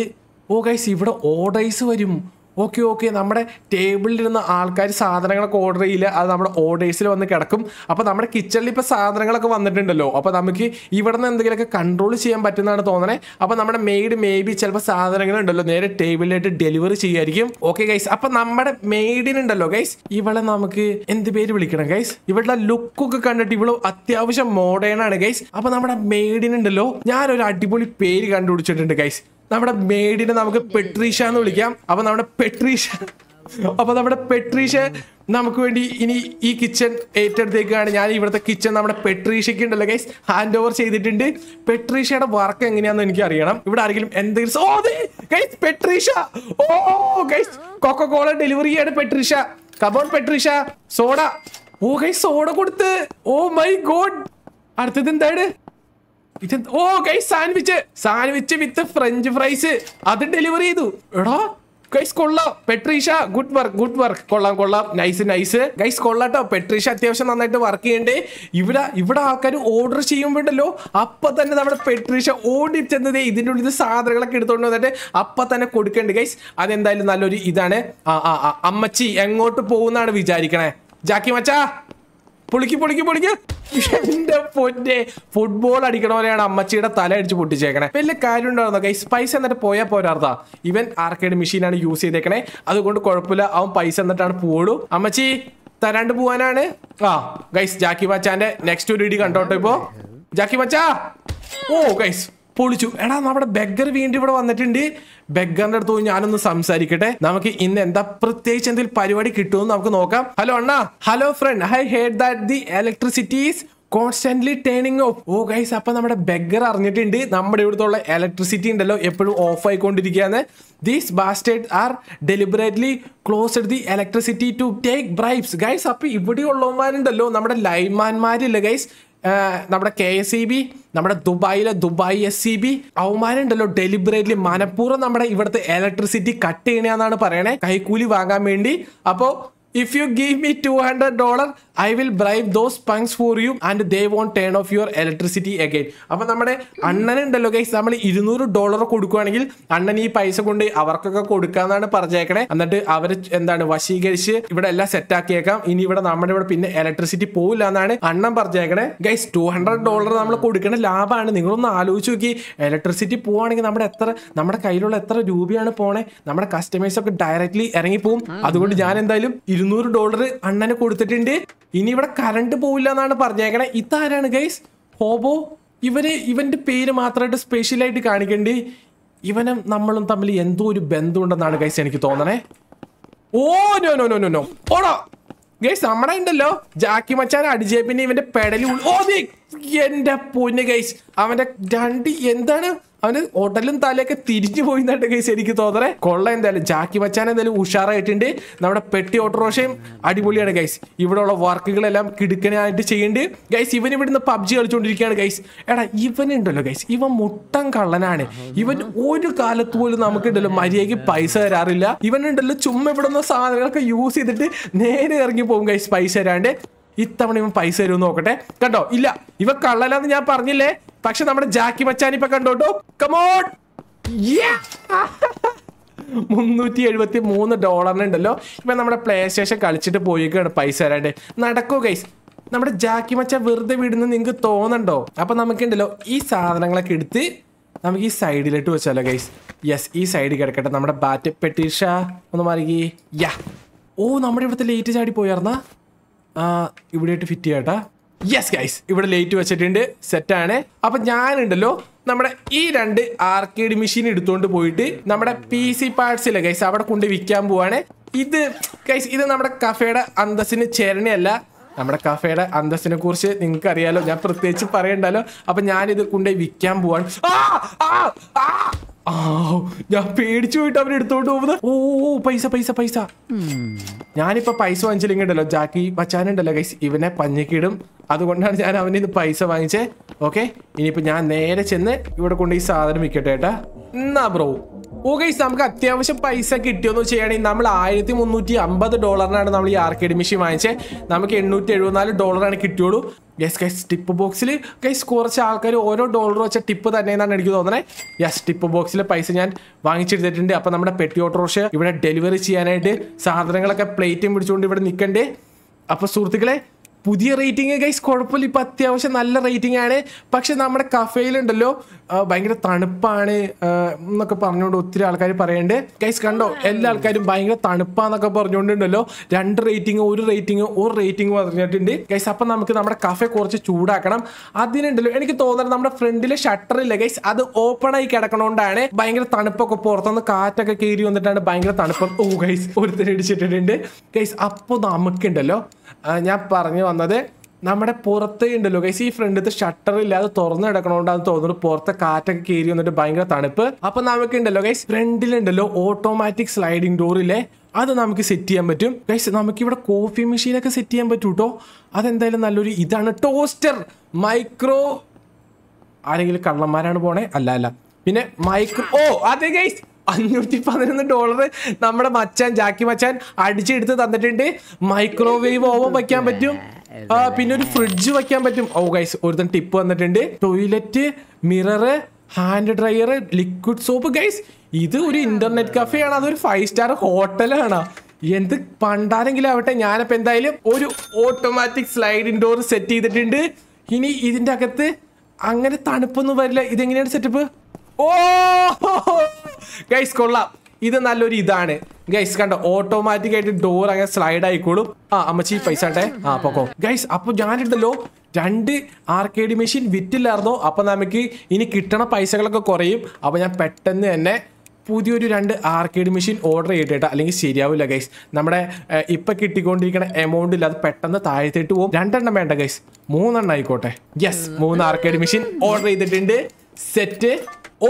ഓ ഗൈസ് ഇവിടെ ഓർഡേഴ്സ് വരും ഓക്കെ ഓക്കെ നമ്മുടെ ടേബിളിലിരുന്ന് ആൾക്കാർ സാധനങ്ങളൊക്കെ ഓർഡർ ചെയ്യില്ല അത് നമ്മുടെ ഓർഡേഴ്സിൽ വന്ന് കിടക്കും അപ്പോൾ നമ്മുടെ കിച്ചണിൽ ഇപ്പോൾ സാധനങ്ങളൊക്കെ വന്നിട്ടുണ്ടല്ലോ അപ്പോൾ നമുക്ക് ഇവിടെ നിന്ന് എന്തെങ്കിലുമൊക്കെ കൺട്രോൾ ചെയ്യാൻ പറ്റുന്നതാണ് തോന്നണേ അപ്പോൾ നമ്മുടെ മെയ്ഡ് മേ ബി ചിലപ്പോൾ സാധനങ്ങളുണ്ടല്ലോ നേരെ ടേബിളിലായിട്ട് ഡെലിവറി ചെയ്യായിരിക്കും ഓക്കെ ഗൈസ് അപ്പോൾ നമ്മുടെ മെയ്ഡിനുണ്ടല്ലോ ഗൈസ് ഇവളെ നമുക്ക് എന്ത് പേര് വിളിക്കണം ഗൈസ് ഇവളുടെ ലുക്കൊക്കെ കണ്ടിട്ട് ഇവള് അത്യാവശ്യം മോഡേൺ ആണ് ഗൈസ് അപ്പോൾ നമ്മുടെ മെയ്ഡിനുണ്ടല്ലോ ഞാനൊരു അടിപൊളി പേര് കണ്ടുപിടിച്ചിട്ടുണ്ട് ഗൈസ് നമ്മുടെ മേഡിനെ നമുക്ക് പെട്രീഷ എന്ന് വിളിക്കാം അപ്പൊ നമ്മുടെ പെട്രീഷ അപ്പൊ നമ്മുടെ പെട്രീഷ നമുക്ക് വേണ്ടി ഇനി ഈ കിച്ചൺ ഏറ്റെടുത്തേക്കാണ് ഞാൻ ഇവിടുത്തെ കിച്ചൺ നമ്മുടെ പെട്രീഷയ്ക്ക് ഉണ്ടല്ലോ ഗൈസ് ഹാൻഡ് ഓവർ ചെയ്തിട്ടുണ്ട് പെട്രീഷയുടെ വർക്ക് എങ്ങനെയാണെന്ന് എനിക്ക് അറിയണം ഇവിടെ ആരെങ്കിലും എന്തെങ്കിലും ഓ പെട്രീഷ ഓ കൊക്കോ കോള ഡെലിവറി ചെയ്യാണ് പെട്രീഷ കബോൺ പെട്രീഷ സോഡ ഓ ഗൈസ് സോഡ കൊടുത്ത് ഓ മൈ ഗോഡ് അടുത്തത് എന്താണ് ഇത് ഓ കൈ sandwich sandwich with French fries അത് ഡെലിവറി ചെയ്തു എടാ ഗൈസ് കൊള്ളാം Patricia good work good work കൊള്ളാം കൊള്ളാം നൈസ് നൈസ് ഗൈസ് കൊള്ളാട്ടോ പെട്രീഷ അത്യാവശ്യം നന്നായിട്ട് വർക്ക് ചെയ്യണ്ടേ ഇവിടെ ഇവിടെ ആൾക്കാർ ഓർഡർ ചെയ്യുമ്പോണ്ടല്ലോ അപ്പൊ തന്നെ നമ്മുടെ പെട്രീഷ ഓടി ചെന്നത് ഇതിൻ്റെ ഉള്ളിൽ സാധനങ്ങളൊക്കെ എടുത്തോണ്ട് വന്നിട്ട് അപ്പൊ തന്നെ കൊടുക്കേണ്ടത് ഗൈസ് അതെന്തായാലും നല്ലൊരു ഇതാണ് ആ ആ അമ്മച്ചി എങ്ങോട്ട് പോകുന്നാണ് വിചാരിക്കണേ ജാക്കി മച്ചാ പൊളിക്ക് പൊളിക്ക് പൊളിക്ക് എന്റെ പൊന്നെ ഫുട്ബോൾ പോലെയാണ് അമ്മച്ചിയുടെ തല അടിച്ച് പൊട്ടിച്ചേക്കണേ വലിയ കാര്യം ഉണ്ടായിരുന്നു ഗൈസ് പൈസ എന്നിട്ട് പോയാൽ പോരാർത്ത ഇവൻ ആർക്കേഡ് മെഷീനാണ് യൂസ് ചെയ്തേക്കണേ അതുകൊണ്ട് കുഴപ്പമില്ല അവൻ പൈസ എന്നിട്ടാണ് പോവുള്ളൂ അമ്മച്ചി തരാണ്ട് പോവാനാണ് ആ ഗൈസ് ജാക്കി മച്ചാന്റെ നെക്സ്റ്റ് ഒരു ഇടി കണ്ടോട്ടോ ഇപ്പോ ജാക്കി മച്ചാ ഓ ഗൈസ് പൊളിച്ചു എടാ നമ്മുടെ ബെഗർ വീണ്ടും ഇവിടെ വന്നിട്ടുണ്ട് ബെഗറിന്റെ അടുത്ത് പോയി ഞാനൊന്ന് സംസാരിക്കട്ടെ നമുക്ക് ഇന്ന് എന്താ പ്രത്യേകിച്ച് എന്തെങ്കിലും പരിപാടി കിട്ടുമെന്ന് നമുക്ക് നോക്കാം ഹലോ അണ്ണാ hello friend I heard that the is constantly turning off oh guys അപ്പൊ നമ്മുടെ ബെഗർ അറിഞ്ഞിട്ടുണ്ട് നമ്മുടെ ഇവിടുത്തെ ഇലക്ട്രിസിറ്റി ഉണ്ടല്ലോ എപ്പോഴും ഓഫ് ആയിക്കൊണ്ടിരിക്കുകയാണ് these bastard are deliberately closed the electricity to take bribes guys അപ്പൊ ഇവിടെയുള്ളവന്മാരുണ്ടല്ലോ നമ്മുടെ ലൈമാന്മാരില്ല ഗൈസ് നമ്മുടെ കെ എസ് ഇ ബി നമ്മുടെ ദുബായിലെ ദുബായ് എസ് സി ബി ഉണ്ടല്ലോ ഡെലിബറേറ്റ്ലി മനഃപൂർവ്വം നമ്മുടെ ഇവിടുത്തെ ഇലക്ട്രിസിറ്റി കട്ട് ചെയ്യണെന്നാണ് പറയണേ കൈക്കൂലി വാങ്ങാൻ വേണ്ടി അപ്പോൾ if you give me two hundred dollar I will bribe those punks for you and they won't turn off your electricity again അപ്പൊ നമ്മുടെ അണ്ണനുണ്ടല്ലോ ഗൈസ് നമ്മൾ ഇരുന്നൂറ് ഡോളർ കൊടുക്കുകയാണെങ്കിൽ അണ്ണൻ ഈ പൈസ കൊണ്ട് അവർക്കൊക്കെ കൊടുക്കാന്നാണ് പറഞ്ഞേക്കണേ എന്നിട്ട് അവർ എന്താണ് വശീകരിച്ച് ഇവിടെ എല്ലാം സെറ്റ് ആക്കിയേക്കാം ഇനി ഇവിടെ നമ്മുടെ ഇവിടെ പിന്നെ ഇലക്ട്രിസിറ്റി പോവില്ല എന്നാണ് അണ്ണൻ പറഞ്ഞേക്കണേ ഗൈസ് ടു ഹൺഡ്രഡ് ഡോളർ നമ്മൾ കൊടുക്കേണ്ട ലാഭമാണ് നിങ്ങളൊന്ന് ആലോചിച്ച് നോക്കി ഇലക്ട്രിസിറ്റി പോവാണെങ്കിൽ നമ്മുടെ എത്ര നമ്മുടെ കയ്യിലുള്ള എത്ര രൂപയാണ് പോണേ നമ്മുടെ കസ്റ്റമേഴ്സ് ഒക്കെ ഡയറക്റ്റ്ലി പോവും അതുകൊണ്ട് ഞാൻ എന്തായാലും ഇരുന്നൂറ് ഡോളർ അണ്ണന് കൊടുത്തിട്ടുണ്ട് ഇനി ഇവിടെ കറണ്ട് പോവില്ല എന്നാണ് പറഞ്ഞേക്കണേ ഇതാരാണ് ഗൈസ് ഹോബോ ഇവര് ഇവന്റെ പേര് മാത്രമായിട്ട് സ്പെഷ്യലായിട്ട് കാണിക്കേണ്ടി ഇവനും നമ്മളും തമ്മിൽ എന്തോ ഒരു ബന്ധമുണ്ടെന്നാണ് ഗൈസ് എനിക്ക് തോന്നണേ ഓ no no no no no ഓടാ ഗൈസ് നമ്മടെ ഉണ്ടല്ലോ ജാക്കി മച്ചാൻ അടിച്ചേ പിന്നെ ഇവന്റെ പെടലി ഓ നീ എന്റെ പൊന്ന് കൈസ് അവന്റെ രണ്ട് എന്താണ് അവന് ഉടലും തലയൊക്കെ തിരിഞ്ഞു പോയി എന്നിട്ട് കേസ് എനിക്ക് തോന്നറേ കൊള്ള എന്തായാലും ജാക്കി മച്ചാൻ എന്തായാലും ഉഷാറായിട്ടുണ്ട് നമ്മുടെ പെട്ടി ഓട്ടോറോഷയും അടിപൊളിയാണ് ഗൈസ് ഉള്ള വർക്കുകളെല്ലാം കിടുക്കനായിട്ട് ചെയ്യേണ്ടത് ഗൈസ് ഇവൻ ഇവിടുന്ന് പബ്ജി കളിച്ചുകൊണ്ടിരിക്കുകയാണ് ഗൈസ് എടാ ഇവനുണ്ടല്ലോ ഗൈസ് ഇവൻ മുട്ടം കള്ളനാണ് ഇവൻ ഒരു കാലത്ത് പോലും നമുക്ക് ഉണ്ടല്ലോ മര്യാദയ്ക്ക് പൈസ തരാറില്ല ഇവനുണ്ടല്ലോ ചുമ്മാ ഇവിടുന്ന സാധനങ്ങളൊക്കെ യൂസ് ചെയ്തിട്ട് നേരെ ഇറങ്ങി പോകും ഗൈസ് പൈസ തരാണ്ട് ഇത്തവണ ഇവൻ പൈസ തരും നോക്കട്ടെ കണ്ടോ ഇല്ല ഇവ കള്ളലെന്ന് ഞാൻ പറഞ്ഞില്ലേ പക്ഷെ നമ്മുടെ ജാക്കി മച്ചാൻ ഇപ്പൊ കണ്ടോട്ടോ കമോൺ മുന്നൂറ്റി എഴുപത്തി മൂന്ന് ഉണ്ടല്ലോ ഇപ്പൊ നമ്മുടെ പ്ലേ സ്റ്റേഷൻ കളിച്ചിട്ട് പോയിക്കാണ് പൈസ തരാണ്ട് നടക്കൂ ഗൈസ് നമ്മുടെ ജാക്കി മച്ച വെറുതെ വിടുന്ന നിങ്ങൾക്ക് തോന്നണ്ടോ നമുക്ക് നമുക്കുണ്ടല്ലോ ഈ സാധനങ്ങളൊക്കെ എടുത്ത് നമുക്ക് ഈ സൈഡിലിട്ട് വെച്ചാലോ ഗൈസ് യെസ് ഈ സൈഡിൽ കിടക്കട്ടെ നമ്മുടെ ബാറ്റ് പെട്ടീഷ ഒന്ന് മാറി യാ ഓ നമ്മുടെ ഇവിടുത്തെ ലേറ്റ് ചാടി പോയാർന്നാ ഇവിടെയായിട്ട് ഫിറ്റ് ചെയ്യാട്ടാ യെസ് ഗൈസ് ഇവിടെ ലൈറ്റ് വെച്ചിട്ടുണ്ട് സെറ്റാണ് അപ്പൊ ഞാനുണ്ടല്ലോ നമ്മുടെ ഈ രണ്ട് ആർക്കേഡ് മെഷീൻ എടുത്തുകൊണ്ട് പോയിട്ട് നമ്മുടെ പി സി ഇല്ല ഗൈസ് അവിടെ കൊണ്ട് വിൽക്കാൻ പോവാണ് ഇത് ഗൈസ് ഇത് നമ്മുടെ കഫയുടെ അന്തസ്സിന് ചേരണയല്ല നമ്മുടെ കഫയുടെ അന്തസ്സിനെ കുറിച്ച് നിങ്ങൾക്ക് അറിയാലോ ഞാൻ പ്രത്യേകിച്ച് പറയണ്ടല്ലോ അപ്പൊ ഞാനിത് കൊണ്ടുപോയി വിൽക്കാൻ പോവാണ് ആ ആ ആ ഞാൻ പേടിച്ചു പോയിട്ട് അവൻ എടുത്തോണ്ട് പോകുന്നത് ഓ പൈസ പൈസ പൈസ ഞാനിപ്പോ പൈസ വാങ്ങിച്ചില്ലെങ്കിണ്ടല്ലോ ജാക്കി വച്ചാനുണ്ടല്ലോ കൈസ് ഇവനെ പഞ്ഞിക്കിടും അതുകൊണ്ടാണ് ഞാൻ അവൻ്റെ ഇന്ന് പൈസ വാങ്ങിച്ചേ ഓക്കെ ഇനിയിപ്പോ ഞാൻ നേരെ ചെന്ന് ഇവിടെ കൊണ്ട് ഈ സാധനം വിൽക്കട്ടെ ഏട്ടാ എന്നാ ബ്രോ ഓ ഗൈസ് നമുക്ക് അത്യാവശ്യം പൈസ കിട്ടിയോന്ന് ചെയ്യുകയാണെങ്കിൽ നമ്മൾ ആയിരത്തി മുന്നൂറ്റി അമ്പത് ഡോളറിനാണ് നമ്മൾ ഈ ആർക്കേഡ് മെഷീൻ വാങ്ങിച്ചത് നമുക്ക് എണ്ണൂറ്റി എഴുപത്തിനാല് ഡോളറാണ് കിട്ടിയുള്ളൂ യെസ് ഗൈസ് ടിപ്പ് ബോക്സിൽ ഗൈസ് കുറച്ച് ആൾക്കാർ ഓരോ ഡോളർ വെച്ച ടിപ്പ് തന്നെയെന്നാണ് എന്നാണ് എനിക്ക് തോന്നുന്നത് യെസ് ടിപ്പ് ബോക്സിൽ പൈസ ഞാൻ വാങ്ങിച്ചെടുത്തിട്ടുണ്ട് അപ്പോൾ നമ്മുടെ പെട്ടി ഓട്ടോറിക്ഷ ഇവിടെ ഡെലിവറി ചെയ്യാനായിട്ട് സാധനങ്ങളൊക്കെ പ്ലേറ്റും പിടിച്ചുകൊണ്ട് ഇവിടെ നിൽക്കണ്ടേ അപ്പോൾ സുഹൃത്തുക്കളെ പുതിയ റേറ്റിംഗ് ഗൈസ് കുഴപ്പമില്ല ഇപ്പം അത്യാവശ്യം നല്ല റേറ്റിംഗ് ആണ് പക്ഷെ നമ്മുടെ കഫേയിലുണ്ടല്ലോ ഭയങ്കര തണുപ്പാണ് എന്നൊക്കെ പറഞ്ഞുകൊണ്ട് ഒത്തിരി ആൾക്കാർ പറയുന്നുണ്ട് ഗൈസ് കണ്ടോ എല്ലാ ആൾക്കാരും ഭയങ്കര തണുപ്പാന്നൊക്കെ പറഞ്ഞുകൊണ്ടുണ്ടല്ലോ രണ്ട് റേറ്റിംഗ് ഒരു റേറ്റിംഗ് ഒരു റേറ്റിംഗ് പറഞ്ഞിട്ടുണ്ട് ഗൈസ് അപ്പം നമുക്ക് നമ്മുടെ കഫേ കുറച്ച് ചൂടാക്കണം അതിനുണ്ടല്ലോ എനിക്ക് തോന്നുന്നത് നമ്മുടെ ഫ്രണ്ടിലെ ഷട്ടർ ഇല്ല ഗൈസ് അത് ഓപ്പൺ ആയി കിടക്കണോണ്ടാണ് ഭയങ്കര തണുപ്പൊക്കെ പുറത്തുനിന്ന് കാറ്റൊക്കെ കയറി വന്നിട്ടാണ് ഭയങ്കര തണുപ്പ് ഓ ഗൈസ് ഒരുത്തരം ഇടിച്ചിട്ടിട്ടുണ്ട് ഗൈസ് അപ്പോൾ നമുക്കുണ്ടല്ലോ ഞാൻ പറഞ്ഞു വന്നത് നമ്മുടെ പുറത്തേ ഉണ്ടല്ലോ ഗൈസ് ഈ ഫ്രണ്ടിൽ ഷട്ടർ ഇല്ലാതെ തുറന്നു കിടക്കണോണ്ടാന്ന് തോന്നുന്നു പുറത്തെ കാറ്റൊക്കെ കയറി വന്നിട്ട് ഭയങ്കര തണുപ്പ് അപ്പൊ നമുക്ക് ഉണ്ടല്ലോ ഗൈസ് ഫ്രണ്ടിലുണ്ടല്ലോ ഓട്ടോമാറ്റിക് സ്ലൈഡിംഗ് ഇല്ലേ അത് നമുക്ക് സെറ്റ് ചെയ്യാൻ പറ്റും ഗൈസ് ഇവിടെ കോഫി മെഷീൻ ഒക്കെ സെറ്റ് ചെയ്യാൻ പറ്റും കേട്ടോ അതെന്തായാലും നല്ലൊരു ഇതാണ് ടോസ്റ്റർ മൈക്രോ ആരെങ്കിലും കള്ളന്മാരാണ് പോണേ അല്ല അല്ല പിന്നെ മൈക്രോ ഓ അതെ ഗൈസ് അഞ്ഞൂറ്റി പതിനൊന്ന് ഡോളർ നമ്മുടെ മച്ചാൻ ജാക്കി മച്ചാൻ അടിച്ചെടുത്ത് തന്നിട്ടുണ്ട് മൈക്രോവേവ് ഓവൻ വയ്ക്കാൻ പറ്റും ആ പിന്നെ ഒരു ഫ്രിഡ്ജ് വയ്ക്കാൻ പറ്റും ഓ ഗൈസ് ഒരു ടിപ്പ് വന്നിട്ടുണ്ട് toilet mirror hand dryer liquid soap guys ഇത് ഒരു ഇന്റർനെറ്റ് കഫേ ആണ് അതൊരു ഫൈവ് സ്റ്റാർ ഹോട്ടലാണ് എന്ത് പണ്ടാരെങ്കിലും ആവട്ടെ ഞാനിപ്പോ എന്തായാലും ഒരു ഓട്ടോമാറ്റിക് സ്ലൈഡിങ് ഡോർ സെറ്റ് ചെയ്തിട്ടുണ്ട് ഇനി ഇതിന്റെ അകത്ത് അങ്ങനെ തണുപ്പൊന്നും വരില്ല ഇതെങ്ങനെയാണ് സെറ്റപ്പ് ഓ ഗൈസ് കൊള്ളാം ഇത് നല്ലൊരു ഇതാണ് ഗൈസ് കണ്ടോ ഓട്ടോമാറ്റിക് ആയിട്ട് ഡോർ അങ്ങനെ സ്ലൈഡ് ആയിക്കോളും ആ അമ്മച്ചി പൈസ ആട്ടെ ആ പൊക്കോ ഗൈസ് അപ്പൊ ഞാനിട്ടല്ലോ രണ്ട് ആർക്കേഡ് മെഷീൻ വിറ്റില്ലായിരുന്നോ അപ്പൊ നമുക്ക് ഇനി കിട്ടണ പൈസകളൊക്കെ കുറയും അപ്പൊ ഞാൻ പെട്ടെന്ന് തന്നെ പുതിയൊരു രണ്ട് ആർക്കേഡ് മെഷീൻ ഓർഡർ ചെയ്തിട്ടേട്ട അല്ലെങ്കിൽ ശരിയാവില്ല ഗൈസ് നമ്മുടെ ഇപ്പൊ കിട്ടിക്കൊണ്ടിരിക്കുന്ന എമൗണ്ട് ഇല്ല അത് പെട്ടെന്ന് താഴ്ത്തിട്ട് പോകും രണ്ടെണ്ണം വേണ്ട ഗൈസ് മൂന്നെണ്ണം ആയിക്കോട്ടെ യെസ് മൂന്ന് ആർക്കേഡ് മെഷീൻ ഓർഡർ ചെയ്തിട്ടുണ്ട് സെറ്റ്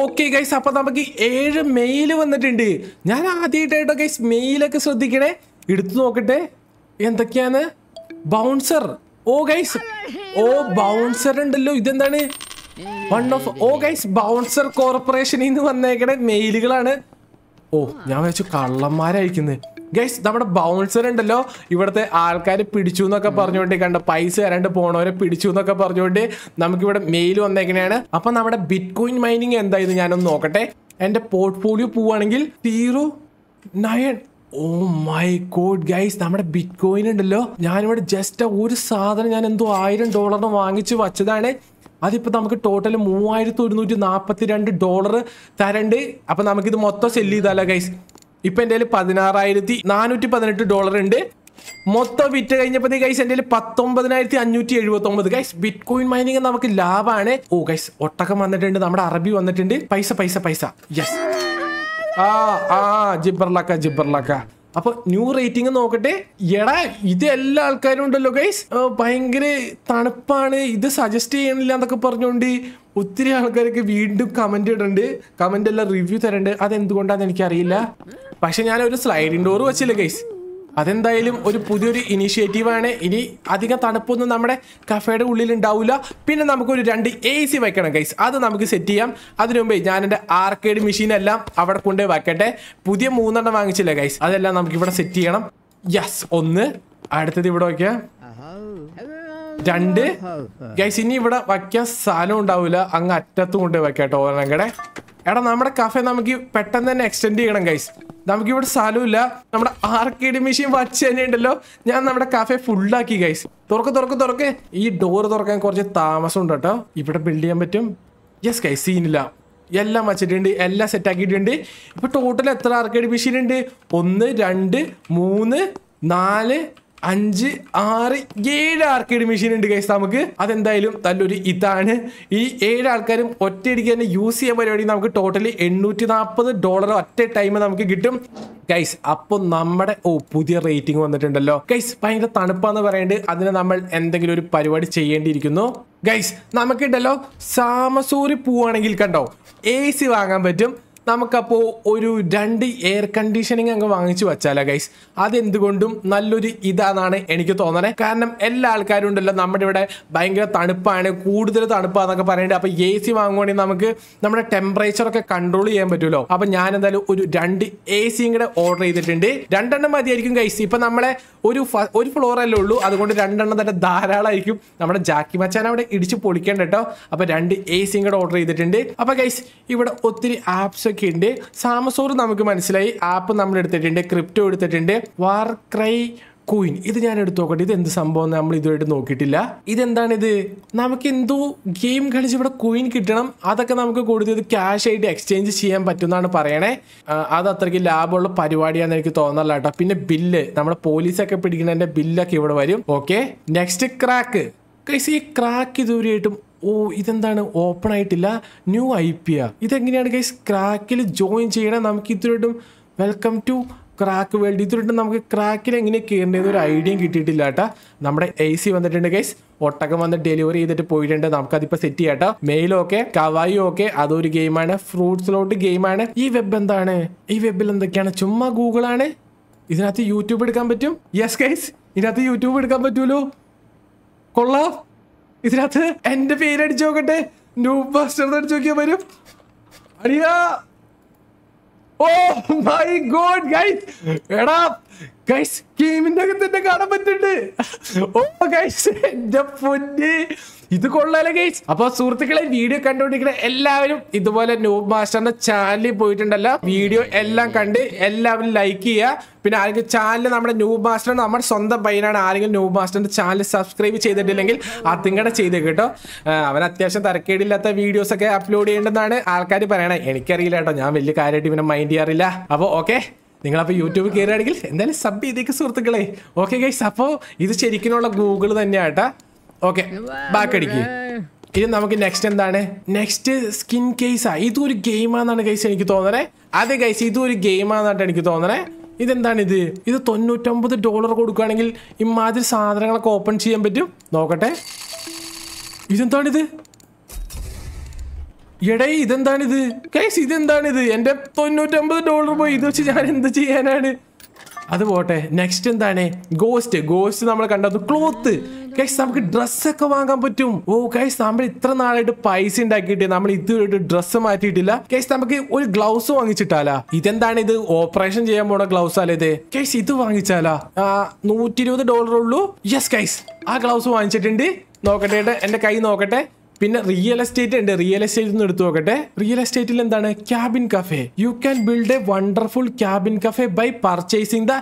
ഓക്കെ ഗൈസ് അപ്പോൾ നമുക്ക് ഏഴ് മെയിൽ വന്നിട്ടുണ്ട് ഞാൻ ആദ്യമായിട്ടായിട്ടോ ഗൈസ് മെയിലൊക്കെ ശ്രദ്ധിക്കണേ എടുത്തു നോക്കട്ടെ എന്തൊക്കെയാണ് bouncer oh guys oh bouncer ഉണ്ടല്ലോ ഇതെന്താണ് one of oh guys bouncer കോർപ്പറേഷനിൽ നിന്ന് വന്നേക്കണേ മെയിലുകളാണ് ഓ oh, ഞാൻ വെച്ചു കള്ളന്മാരായിരിക്കുന്നത് ഗൈസ് നമ്മുടെ ബൗൺസർ ഉണ്ടല്ലോ ഇവിടുത്തെ ആൾക്കാർ പിടിച്ചു എന്നൊക്കെ പറഞ്ഞുകൊണ്ട് കണ്ട പൈസ തരാണ്ട് പോണവരെ പിടിച്ചു എന്നൊക്കെ പറഞ്ഞുകൊണ്ട് നമുക്കിവിടെ മെയിൽ വന്നേക്കണെയാണ് അപ്പൊ നമ്മുടെ ബിറ്റ് കോയിൻ മൈനിങ് എന്തായത് ഞാനൊന്ന് നോക്കട്ടെ എൻ്റെ പോർട്ട്ഫോളിയോ പോവാണെങ്കിൽ zero nine oh my god guys നമ്മുടെ ബിറ്റ് കോയിൻ ഉണ്ടല്ലോ ഞാനിവിടെ ജസ്റ്റ് ഒരു സാധനം ഞാൻ എന്തോ ആയിരം ഡോളറിന് വാങ്ങിച്ച് വച്ചതാണ് അതിപ്പോൾ നമുക്ക് ടോട്ടൽ മൂവായിരത്തി ഒരുന്നൂറ്റി നാൽപ്പത്തി രണ്ട് ഡോളർ തരണ്ട് അപ്പൊ നമുക്കിത് മൊത്തം സെല്ല് ചെയ്താലോ ഗൈസ് ഇപ്പൊ എന്റെ കയ്യിൽ പതിനാറായിരത്തി നാനൂറ്റി പതിനെട്ട് ഡോളർ ഉണ്ട് മൊത്തം വിറ്റ് കഴിഞ്ഞപ്പോ ഗൈസ് എൻ്റെ പത്തൊമ്പതിനായിരത്തി അഞ്ഞൂറ്റി എഴുപത്തി ഒമ്പത് ഗൈസ് ബിറ്റ് കോയിൻ മൈനിങ് നമുക്ക് ലാഭാണ് ഓ ഗൈസ് ഒട്ടകം വന്നിട്ടുണ്ട് നമ്മുടെ അറബി വന്നിട്ടുണ്ട് പൈസ പൈസ പൈസ യെസ് ആ ആ ജിബർലക്ക ജിബർലക്ക അപ്പൊ ന്യൂ റേറ്റിംഗ് നോക്കട്ടെ എടാ ഇത് എല്ലാ ആൾക്കാരും ഉണ്ടല്ലോ ഗൈസ് ഭയങ്കര തണുപ്പാണ് ഇത് സജസ്റ്റ് ചെയ്യണില്ല എന്നൊക്കെ പറഞ്ഞുകൊണ്ട് ഒത്തിരി ആൾക്കാർക്ക് വീണ്ടും കമന്റ് ഇടണ്ട് കമന്റ് എല്ലാം റിവ്യൂ തരണ്ട് അതെന്തുകൊണ്ടാന്ന് എനിക്കറിയില്ല പക്ഷെ ഞാൻ ഒരു സ്ലൈഡിംഗ് ഡോർ വെച്ചില്ല ഗൈസ് അതെന്തായാലും ഒരു പുതിയൊരു ഇനീഷ്യേറ്റീവാണ് ഇനി അധികം തണുപ്പൊന്നും നമ്മുടെ കഫേയുടെ ഉള്ളിൽ ഉണ്ടാവില്ല പിന്നെ നമുക്കൊരു രണ്ട് എ സി വെക്കണം ഗൈസ് അത് നമുക്ക് സെറ്റ് ചെയ്യാം അതിനു മുമ്പേ ഞാൻ എൻ്റെ ആർക്കേഡ് മെഷീൻ എല്ലാം അവിടെ കൊണ്ട് വെക്കട്ടെ പുതിയ മൂന്നെണ്ണം വാങ്ങിച്ചില്ല ഗൈസ് അതെല്ലാം നമുക്ക് ഇവിടെ സെറ്റ് ചെയ്യണം യെസ് ഒന്ന് അടുത്തത് ഇവിടെ വയ്ക്കാം രണ്ട് ഗൈസ് ഇനി ഇവിടെ വയ്ക്കാൻ സ്ഥലം ഉണ്ടാവില്ല അങ്ങ് അറ്റത്തും കൊണ്ട് വെക്കാട്ടോ ഓരങ്ങടെ എടാ നമ്മുടെ കഫേ നമുക്ക് പെട്ടെന്ന് തന്നെ എക്സ്റ്റെൻഡ് ചെയ്യണം ഗൈസ് നമുക്ക് ഇവിടെ സ്ഥലമില്ല നമ്മുടെ ആർക്കേഡ് മെഷീൻ വച്ച് തന്നെ ഉണ്ടല്ലോ ഞാൻ നമ്മുടെ കഫേ ഫുള്ളാക്കി ഗൈസ് തുറക്ക് തുറക്ക് തുറക്ക് ഈ ഡോർ തുറക്കാൻ കുറച്ച് താമസം ഉണ്ട് കേട്ടോ ഇവിടെ ബിൽഡ് ചെയ്യാൻ പറ്റും യെസ് ഗൈസ് സീനില്ല എല്ലാം വച്ചിട്ടുണ്ട് എല്ലാം സെറ്റ് ആക്കിയിട്ടുണ്ട് ഇപ്പൊ ടോട്ടൽ എത്ര ആർക്കേഡ് മെഷീൻ ഉണ്ട് ഒന്ന് രണ്ട് മൂന്ന് നാല് അഞ്ച് ആറ് ഏഴ് ആർക്കേഡ് മെഷീൻ ഉണ്ട് കൈസ് നമുക്ക് അതെന്തായാലും നല്ലൊരു ഇതാണ് ഈ ഏഴ് ആൾക്കാരും ഒറ്റയടിക്ക് തന്നെ യൂസ് ചെയ്യാൻ പരിപാടി നമുക്ക് ടോട്ടലി എണ്ണൂറ്റി നാൽപ്പത് ഡോളർ ഒറ്റ ടൈം നമുക്ക് കിട്ടും ഗൈസ് അപ്പൊ നമ്മുടെ ഓ പുതിയ റേറ്റിംഗ് വന്നിട്ടുണ്ടല്ലോ ഗൈസ് ഭയങ്കര തണുപ്പാന്ന് പറയുന്നത് അതിന് നമ്മൾ എന്തെങ്കിലും ഒരു പരിപാടി ചെയ്യേണ്ടിയിരിക്കുന്നു ഗൈസ് നമുക്കുണ്ടല്ലോ സാമസൂരി പോവാണെങ്കിൽ കണ്ടോ എ സി വാങ്ങാൻ പറ്റും നമുക്കപ്പോൾ ഒരു രണ്ട് എയർ കണ്ടീഷനിങ് അങ്ങ് വാങ്ങിച്ചു വെച്ചാലോ ഗൈസ് അതെന്തുകൊണ്ടും നല്ലൊരു ഇതാണെന്നാണ് എനിക്ക് തോന്നണേ കാരണം എല്ലാ ആൾക്കാരും ഉണ്ടല്ലോ നമ്മുടെ ഇവിടെ ഭയങ്കര തണുപ്പാണ് കൂടുതൽ തണുപ്പാന്നൊക്കെ പറയേണ്ടത് അപ്പോൾ എ സി വാങ്ങുവാണെങ്കിൽ നമുക്ക് നമ്മുടെ ടെമ്പറേച്ചറൊക്കെ കൺട്രോൾ ചെയ്യാൻ പറ്റുമല്ലോ അപ്പം ഞാൻ എന്തായാലും ഒരു രണ്ട് എ സിയും കൂടെ ഓർഡർ ചെയ്തിട്ടുണ്ട് രണ്ടെണ്ണം മതിയായിരിക്കും ഗൈസ് ഇപ്പം നമ്മളെ ഒരു ഒരു ഫ്ലോർ അല്ലേ ഉള്ളൂ അതുകൊണ്ട് രണ്ടെണ്ണം തന്നെ ധാരാളമായിരിക്കും നമ്മുടെ ജാക്കി മച്ചാൻ അവിടെ ഇടിച്ച് പൊളിക്കേണ്ട കേട്ടോ അപ്പം രണ്ട് എ സിയും കൂടെ ഓർഡർ ചെയ്തിട്ടുണ്ട് അപ്പം ഗൈസ് ഇവിടെ ഒത്തിരി ആപ്സ് ഒക്കെ ഉണ്ട് സാമസോർ നമുക്ക് മനസ്സിലായി ആപ്പ് നമ്മൾ എടുത്തിട്ടുണ്ട് ക്രിപ്റ്റോ എടുത്തിട്ടുണ്ട് വാർക്രൈ കോയിൻ ഇത് ഞാൻ എടുത്തു നോക്കട്ടെ ഇത് എന്ത് സംഭവം നമ്മൾ ഇതുമായിട്ട് നോക്കിയിട്ടില്ല ഇതെന്താണ് ഇത് നമുക്ക് എന്തോ ഗെയിം കളിച്ച് ഇവിടെ കോയിൻ കിട്ടണം അതൊക്കെ നമുക്ക് കൂടുതൽ ക്യാഷ് ആയിട്ട് എക്സ്ചേഞ്ച് ചെയ്യാൻ പറ്റുമെന്നാണ് പറയണേ അത് അത്രയ്ക്ക് ലാഭമുള്ള പരിപാടിയാണെന്ന് എനിക്ക് തോന്നല്ല കേട്ടോ പിന്നെ ബില്ല് നമ്മുടെ പോലീസൊക്കെ പിടിക്കുന്നതിന്റെ ബില്ലൊക്കെ ഇവിടെ വരും ഓക്കെ നെക്സ്റ്റ് ക്രാക്ക് ഈ ക്രാക്ക് ഇതുവരെയായിട്ടും ഓ ഇതെന്താണ് ഓപ്പൺ ആയിട്ടില്ല ന്യൂ ഐ പി ആ ഇതെങ്ങനെയാണ് ഗൈസ് ക്രാക്കിൽ ജോയിൻ ചെയ്യണം നമുക്ക് ഇതിലോട്ടും വെൽക്കം ടു ക്രാക്ക് വേൾഡ് ഇതിലോട്ടും നമുക്ക് ക്രാക്കിൽ എങ്ങനെ കയറേണ്ടത് ഒരു ഐഡിയയും കിട്ടിയിട്ടില്ല കേട്ടോ നമ്മുടെ എ സി വന്നിട്ടുണ്ട് ഗൈസ് ഒട്ടകം വന്ന് ഡെലിവറി ചെയ്തിട്ട് പോയിട്ടുണ്ട് നമുക്കതിപ്പോൾ സെറ്റ് ചെയ്യാട്ടോ മെയിലൊക്കെ കവായും ഒക്കെ അതൊരു ഗെയിമാണ് ഫ്രൂട്ട്സിലോട്ട് ഗെയിമാണ് ഈ വെബ് എന്താണ് ഈ വെബിൽ എന്തൊക്കെയാണ് ചുമ്മാ ഗൂഗിളാണ് ഇതിനകത്ത് യൂട്യൂബ് എടുക്കാൻ പറ്റും യെസ് ഗൈസ് ഇതിനകത്ത് യൂട്യൂബ് എടുക്കാൻ പറ്റുമല്ലോ കൊള്ളാം ഇതിനകത്ത് എൻ്റെ പേരടിച്ചു നോക്കട്ടെ ന്യൂ ബാസ്റ്റർ അടിച്ചു നോക്കിയാ വരും അടിയാ ഓ മൈ ഗോഡ് ഗൈസ് എടാ ഗൈസ് ഗെയിമിൻ്റെ അകത്ത് തന്നെ കാണാൻ പറ്റുന്നുണ്ട് ഓ ഗൈസ് എൻ്റെ പൊന്നി ഇത് കൊള്ളാലോ ഗൈസ് അപ്പൊ സുഹൃത്തുക്കളെ വീഡിയോ കണ്ടുകൊണ്ടിരിക്കുന്ന എല്ലാവരും ഇതുപോലെ നൂബ് മാസ്റ്ററിന്റെ ചാനലിൽ പോയിട്ടുണ്ടല്ലോ വീഡിയോ എല്ലാം കണ്ട് എല്ലാവരും ലൈക്ക് ചെയ്യുക പിന്നെ ആരെങ്കിലും ചാനൽ നമ്മുടെ ന്യൂ മാസ്റ്റർ നമ്മുടെ സ്വന്തം പയ്യനാണ് ആരെങ്കിലും ന്യൂ മാസ്റ്ററിന്റെ ചാനൽ സബ്സ്ക്രൈബ് ചെയ്തിട്ടില്ലെങ്കിൽ അതിങ്ങടെ ചെയ്ത് കേട്ടോ അവൻ അത്യാവശ്യം തരക്കേടില്ലാത്ത വീഡിയോസ് ഒക്കെ അപ്ലോഡ് ചെയ്യേണ്ടതാണ് ആൾക്കാർ പറയണേ എനിക്കറിയില്ല കേട്ടോ ഞാൻ വലിയ കാര്യമായിട്ട് ഇവനെ മൈൻഡ് ചെയ്യാറില്ല അപ്പോൾ ഓക്കെ നിങ്ങളപ്പോൾ യൂട്യൂബ് കയറുകയാണെങ്കിൽ എന്തായാലും സബ് ചെയ്തേക്ക് സുഹൃത്തുക്കളെ ഓക്കെ ഗൈസ് അപ്പോൾ ഇത് ശരിക്കും ഗൂഗിൾ തന്നെയാട്ടാ ഓക്കെ അടിക്ക് ഇനി നമുക്ക് നെക്സ്റ്റ് എന്താണ് നെക്സ്റ്റ് സ്കിൻ കേസാ ഇതും ഒരു ഗെയിമാന്നാണ് കേസ് എനിക്ക് തോന്നണേ അതെ കേസ് ഇതും ഒരു ഗെയിമാന്നാണ് എനിക്ക് തോന്നണേ ഇതെന്താണിത് ഇത് തൊണ്ണൂറ്റമ്പത് ഡോളർ കൊടുക്കുകയാണെങ്കിൽ ഇമാതിരി സാധനങ്ങളൊക്കെ ഓപ്പൺ ചെയ്യാൻ പറ്റും നോക്കട്ടെ ഇതെന്താണിത് എടേ ഇതെന്താണിത് കേസ് ഇതെന്താണിത് എൻ്റെ തൊണ്ണൂറ്റമ്പത് ഡോളർ പോയി ഇത് വെച്ച് ഞാൻ എന്ത് ചെയ്യാനാണ് അത് പോട്ടെ നെക്സ്റ്റ് എന്താണ് ഗോസ്റ്റ് ഗോസ്റ്റ് നമ്മൾ കണ്ടത് ക്ലോത്ത് കൈസ് നമുക്ക് ഡ്രസ്സൊക്കെ വാങ്ങാൻ പറ്റും ഓ കൈസ് നമ്മൾ ഇത്ര നാളായിട്ട് പൈസ ഉണ്ടാക്കിയിട്ട് നമ്മൾ ഇതുവരെ ഡ്രസ്സ് മാറ്റിയിട്ടില്ല കൈസ് നമുക്ക് ഒരു ഗ്ലൗസ് വാങ്ങിച്ചിട്ടാലാ ഇതെന്താണ് ഇത് ഓപ്പറേഷൻ ചെയ്യാൻ പോണ ഗ്ലൗസ് അല്ലേ ഇത് കൈസ് ഇത് വാങ്ങിച്ചാലാ നൂറ്റി ഇരുപത് ഡോളർ ഉള്ളൂ യെസ് കൈസ് ആ ഗ്ലൗസ് വാങ്ങിച്ചിട്ടുണ്ട് നോക്കട്ടെ എന്റെ കൈ നോക്കട്ടെ പിന്നെ റിയൽ എസ്റ്റേറ്റ് ഉണ്ട് റിയൽ എസ്റ്റേറ്റ് നിന്ന് എടുത്തു നോക്കട്ടെ റിയൽ എസ്റ്റേറ്റിൽ എന്താണ് cabin cafe you can build a wonderful cabin cafe by purchasing the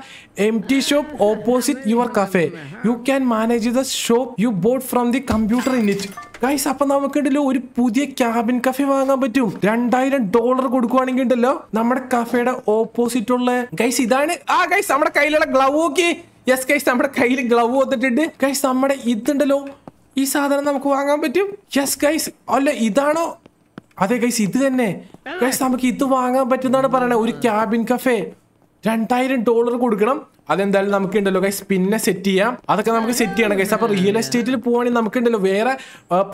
M T shop opposite your cafe you can manage the shop you bought from the computer in guys അപ്പൊ ഉണ്ടല്ലോ ഒരു പുതിയ ക്യാബിൻ കഫേ വാങ്ങാൻ പറ്റും രണ്ടായിരം ഡോളർ കൊടുക്കുവാണെങ്കിൽ ഉണ്ടല്ലോ നമ്മുടെ കഫേയുടെ ഓപ്പോസിറ്റ് ഉള്ള ഗൈസ് ഇതാണ് ആ ഗൈസ് നമ്മുടെ കയ്യിലുള്ള ഗ്ലൗ നോക്കി യെസ് ഗൈസ് നമ്മുടെ കയ്യിൽ ഗ്ലൗ വന്നിട്ടുണ്ട് ഗൈസ് നമ്മുടെ ഇതുണ്ടല്ലോ ഈ സാധനം നമുക്ക് വാങ്ങാൻ പറ്റും യെസ് ഗൈസ് അല്ല ഇതാണോ അതെ ഗൈസ് ഇത് തന്നെ ഗൈസ് നമുക്ക് ഇത് വാങ്ങാൻ പറ്റുന്നാണ് പറയണത് ഒരു ക്യാബിൻ കഫേ രണ്ടായിരം ഡോളർ കൊടുക്കണം അതെന്തായാലും നമുക്ക് ഉണ്ടല്ലോ ഗൈസ് പിന്നെ സെറ്റ് ചെയ്യാം അതൊക്കെ നമുക്ക് സെറ്റ് ചെയ്യണം ഗൈസ് അപ്പൊ റിയൽ എസ്റ്റേറ്റിൽ പോവാണെങ്കിൽ നമുക്ക് ഉണ്ടല്ലോ വേറെ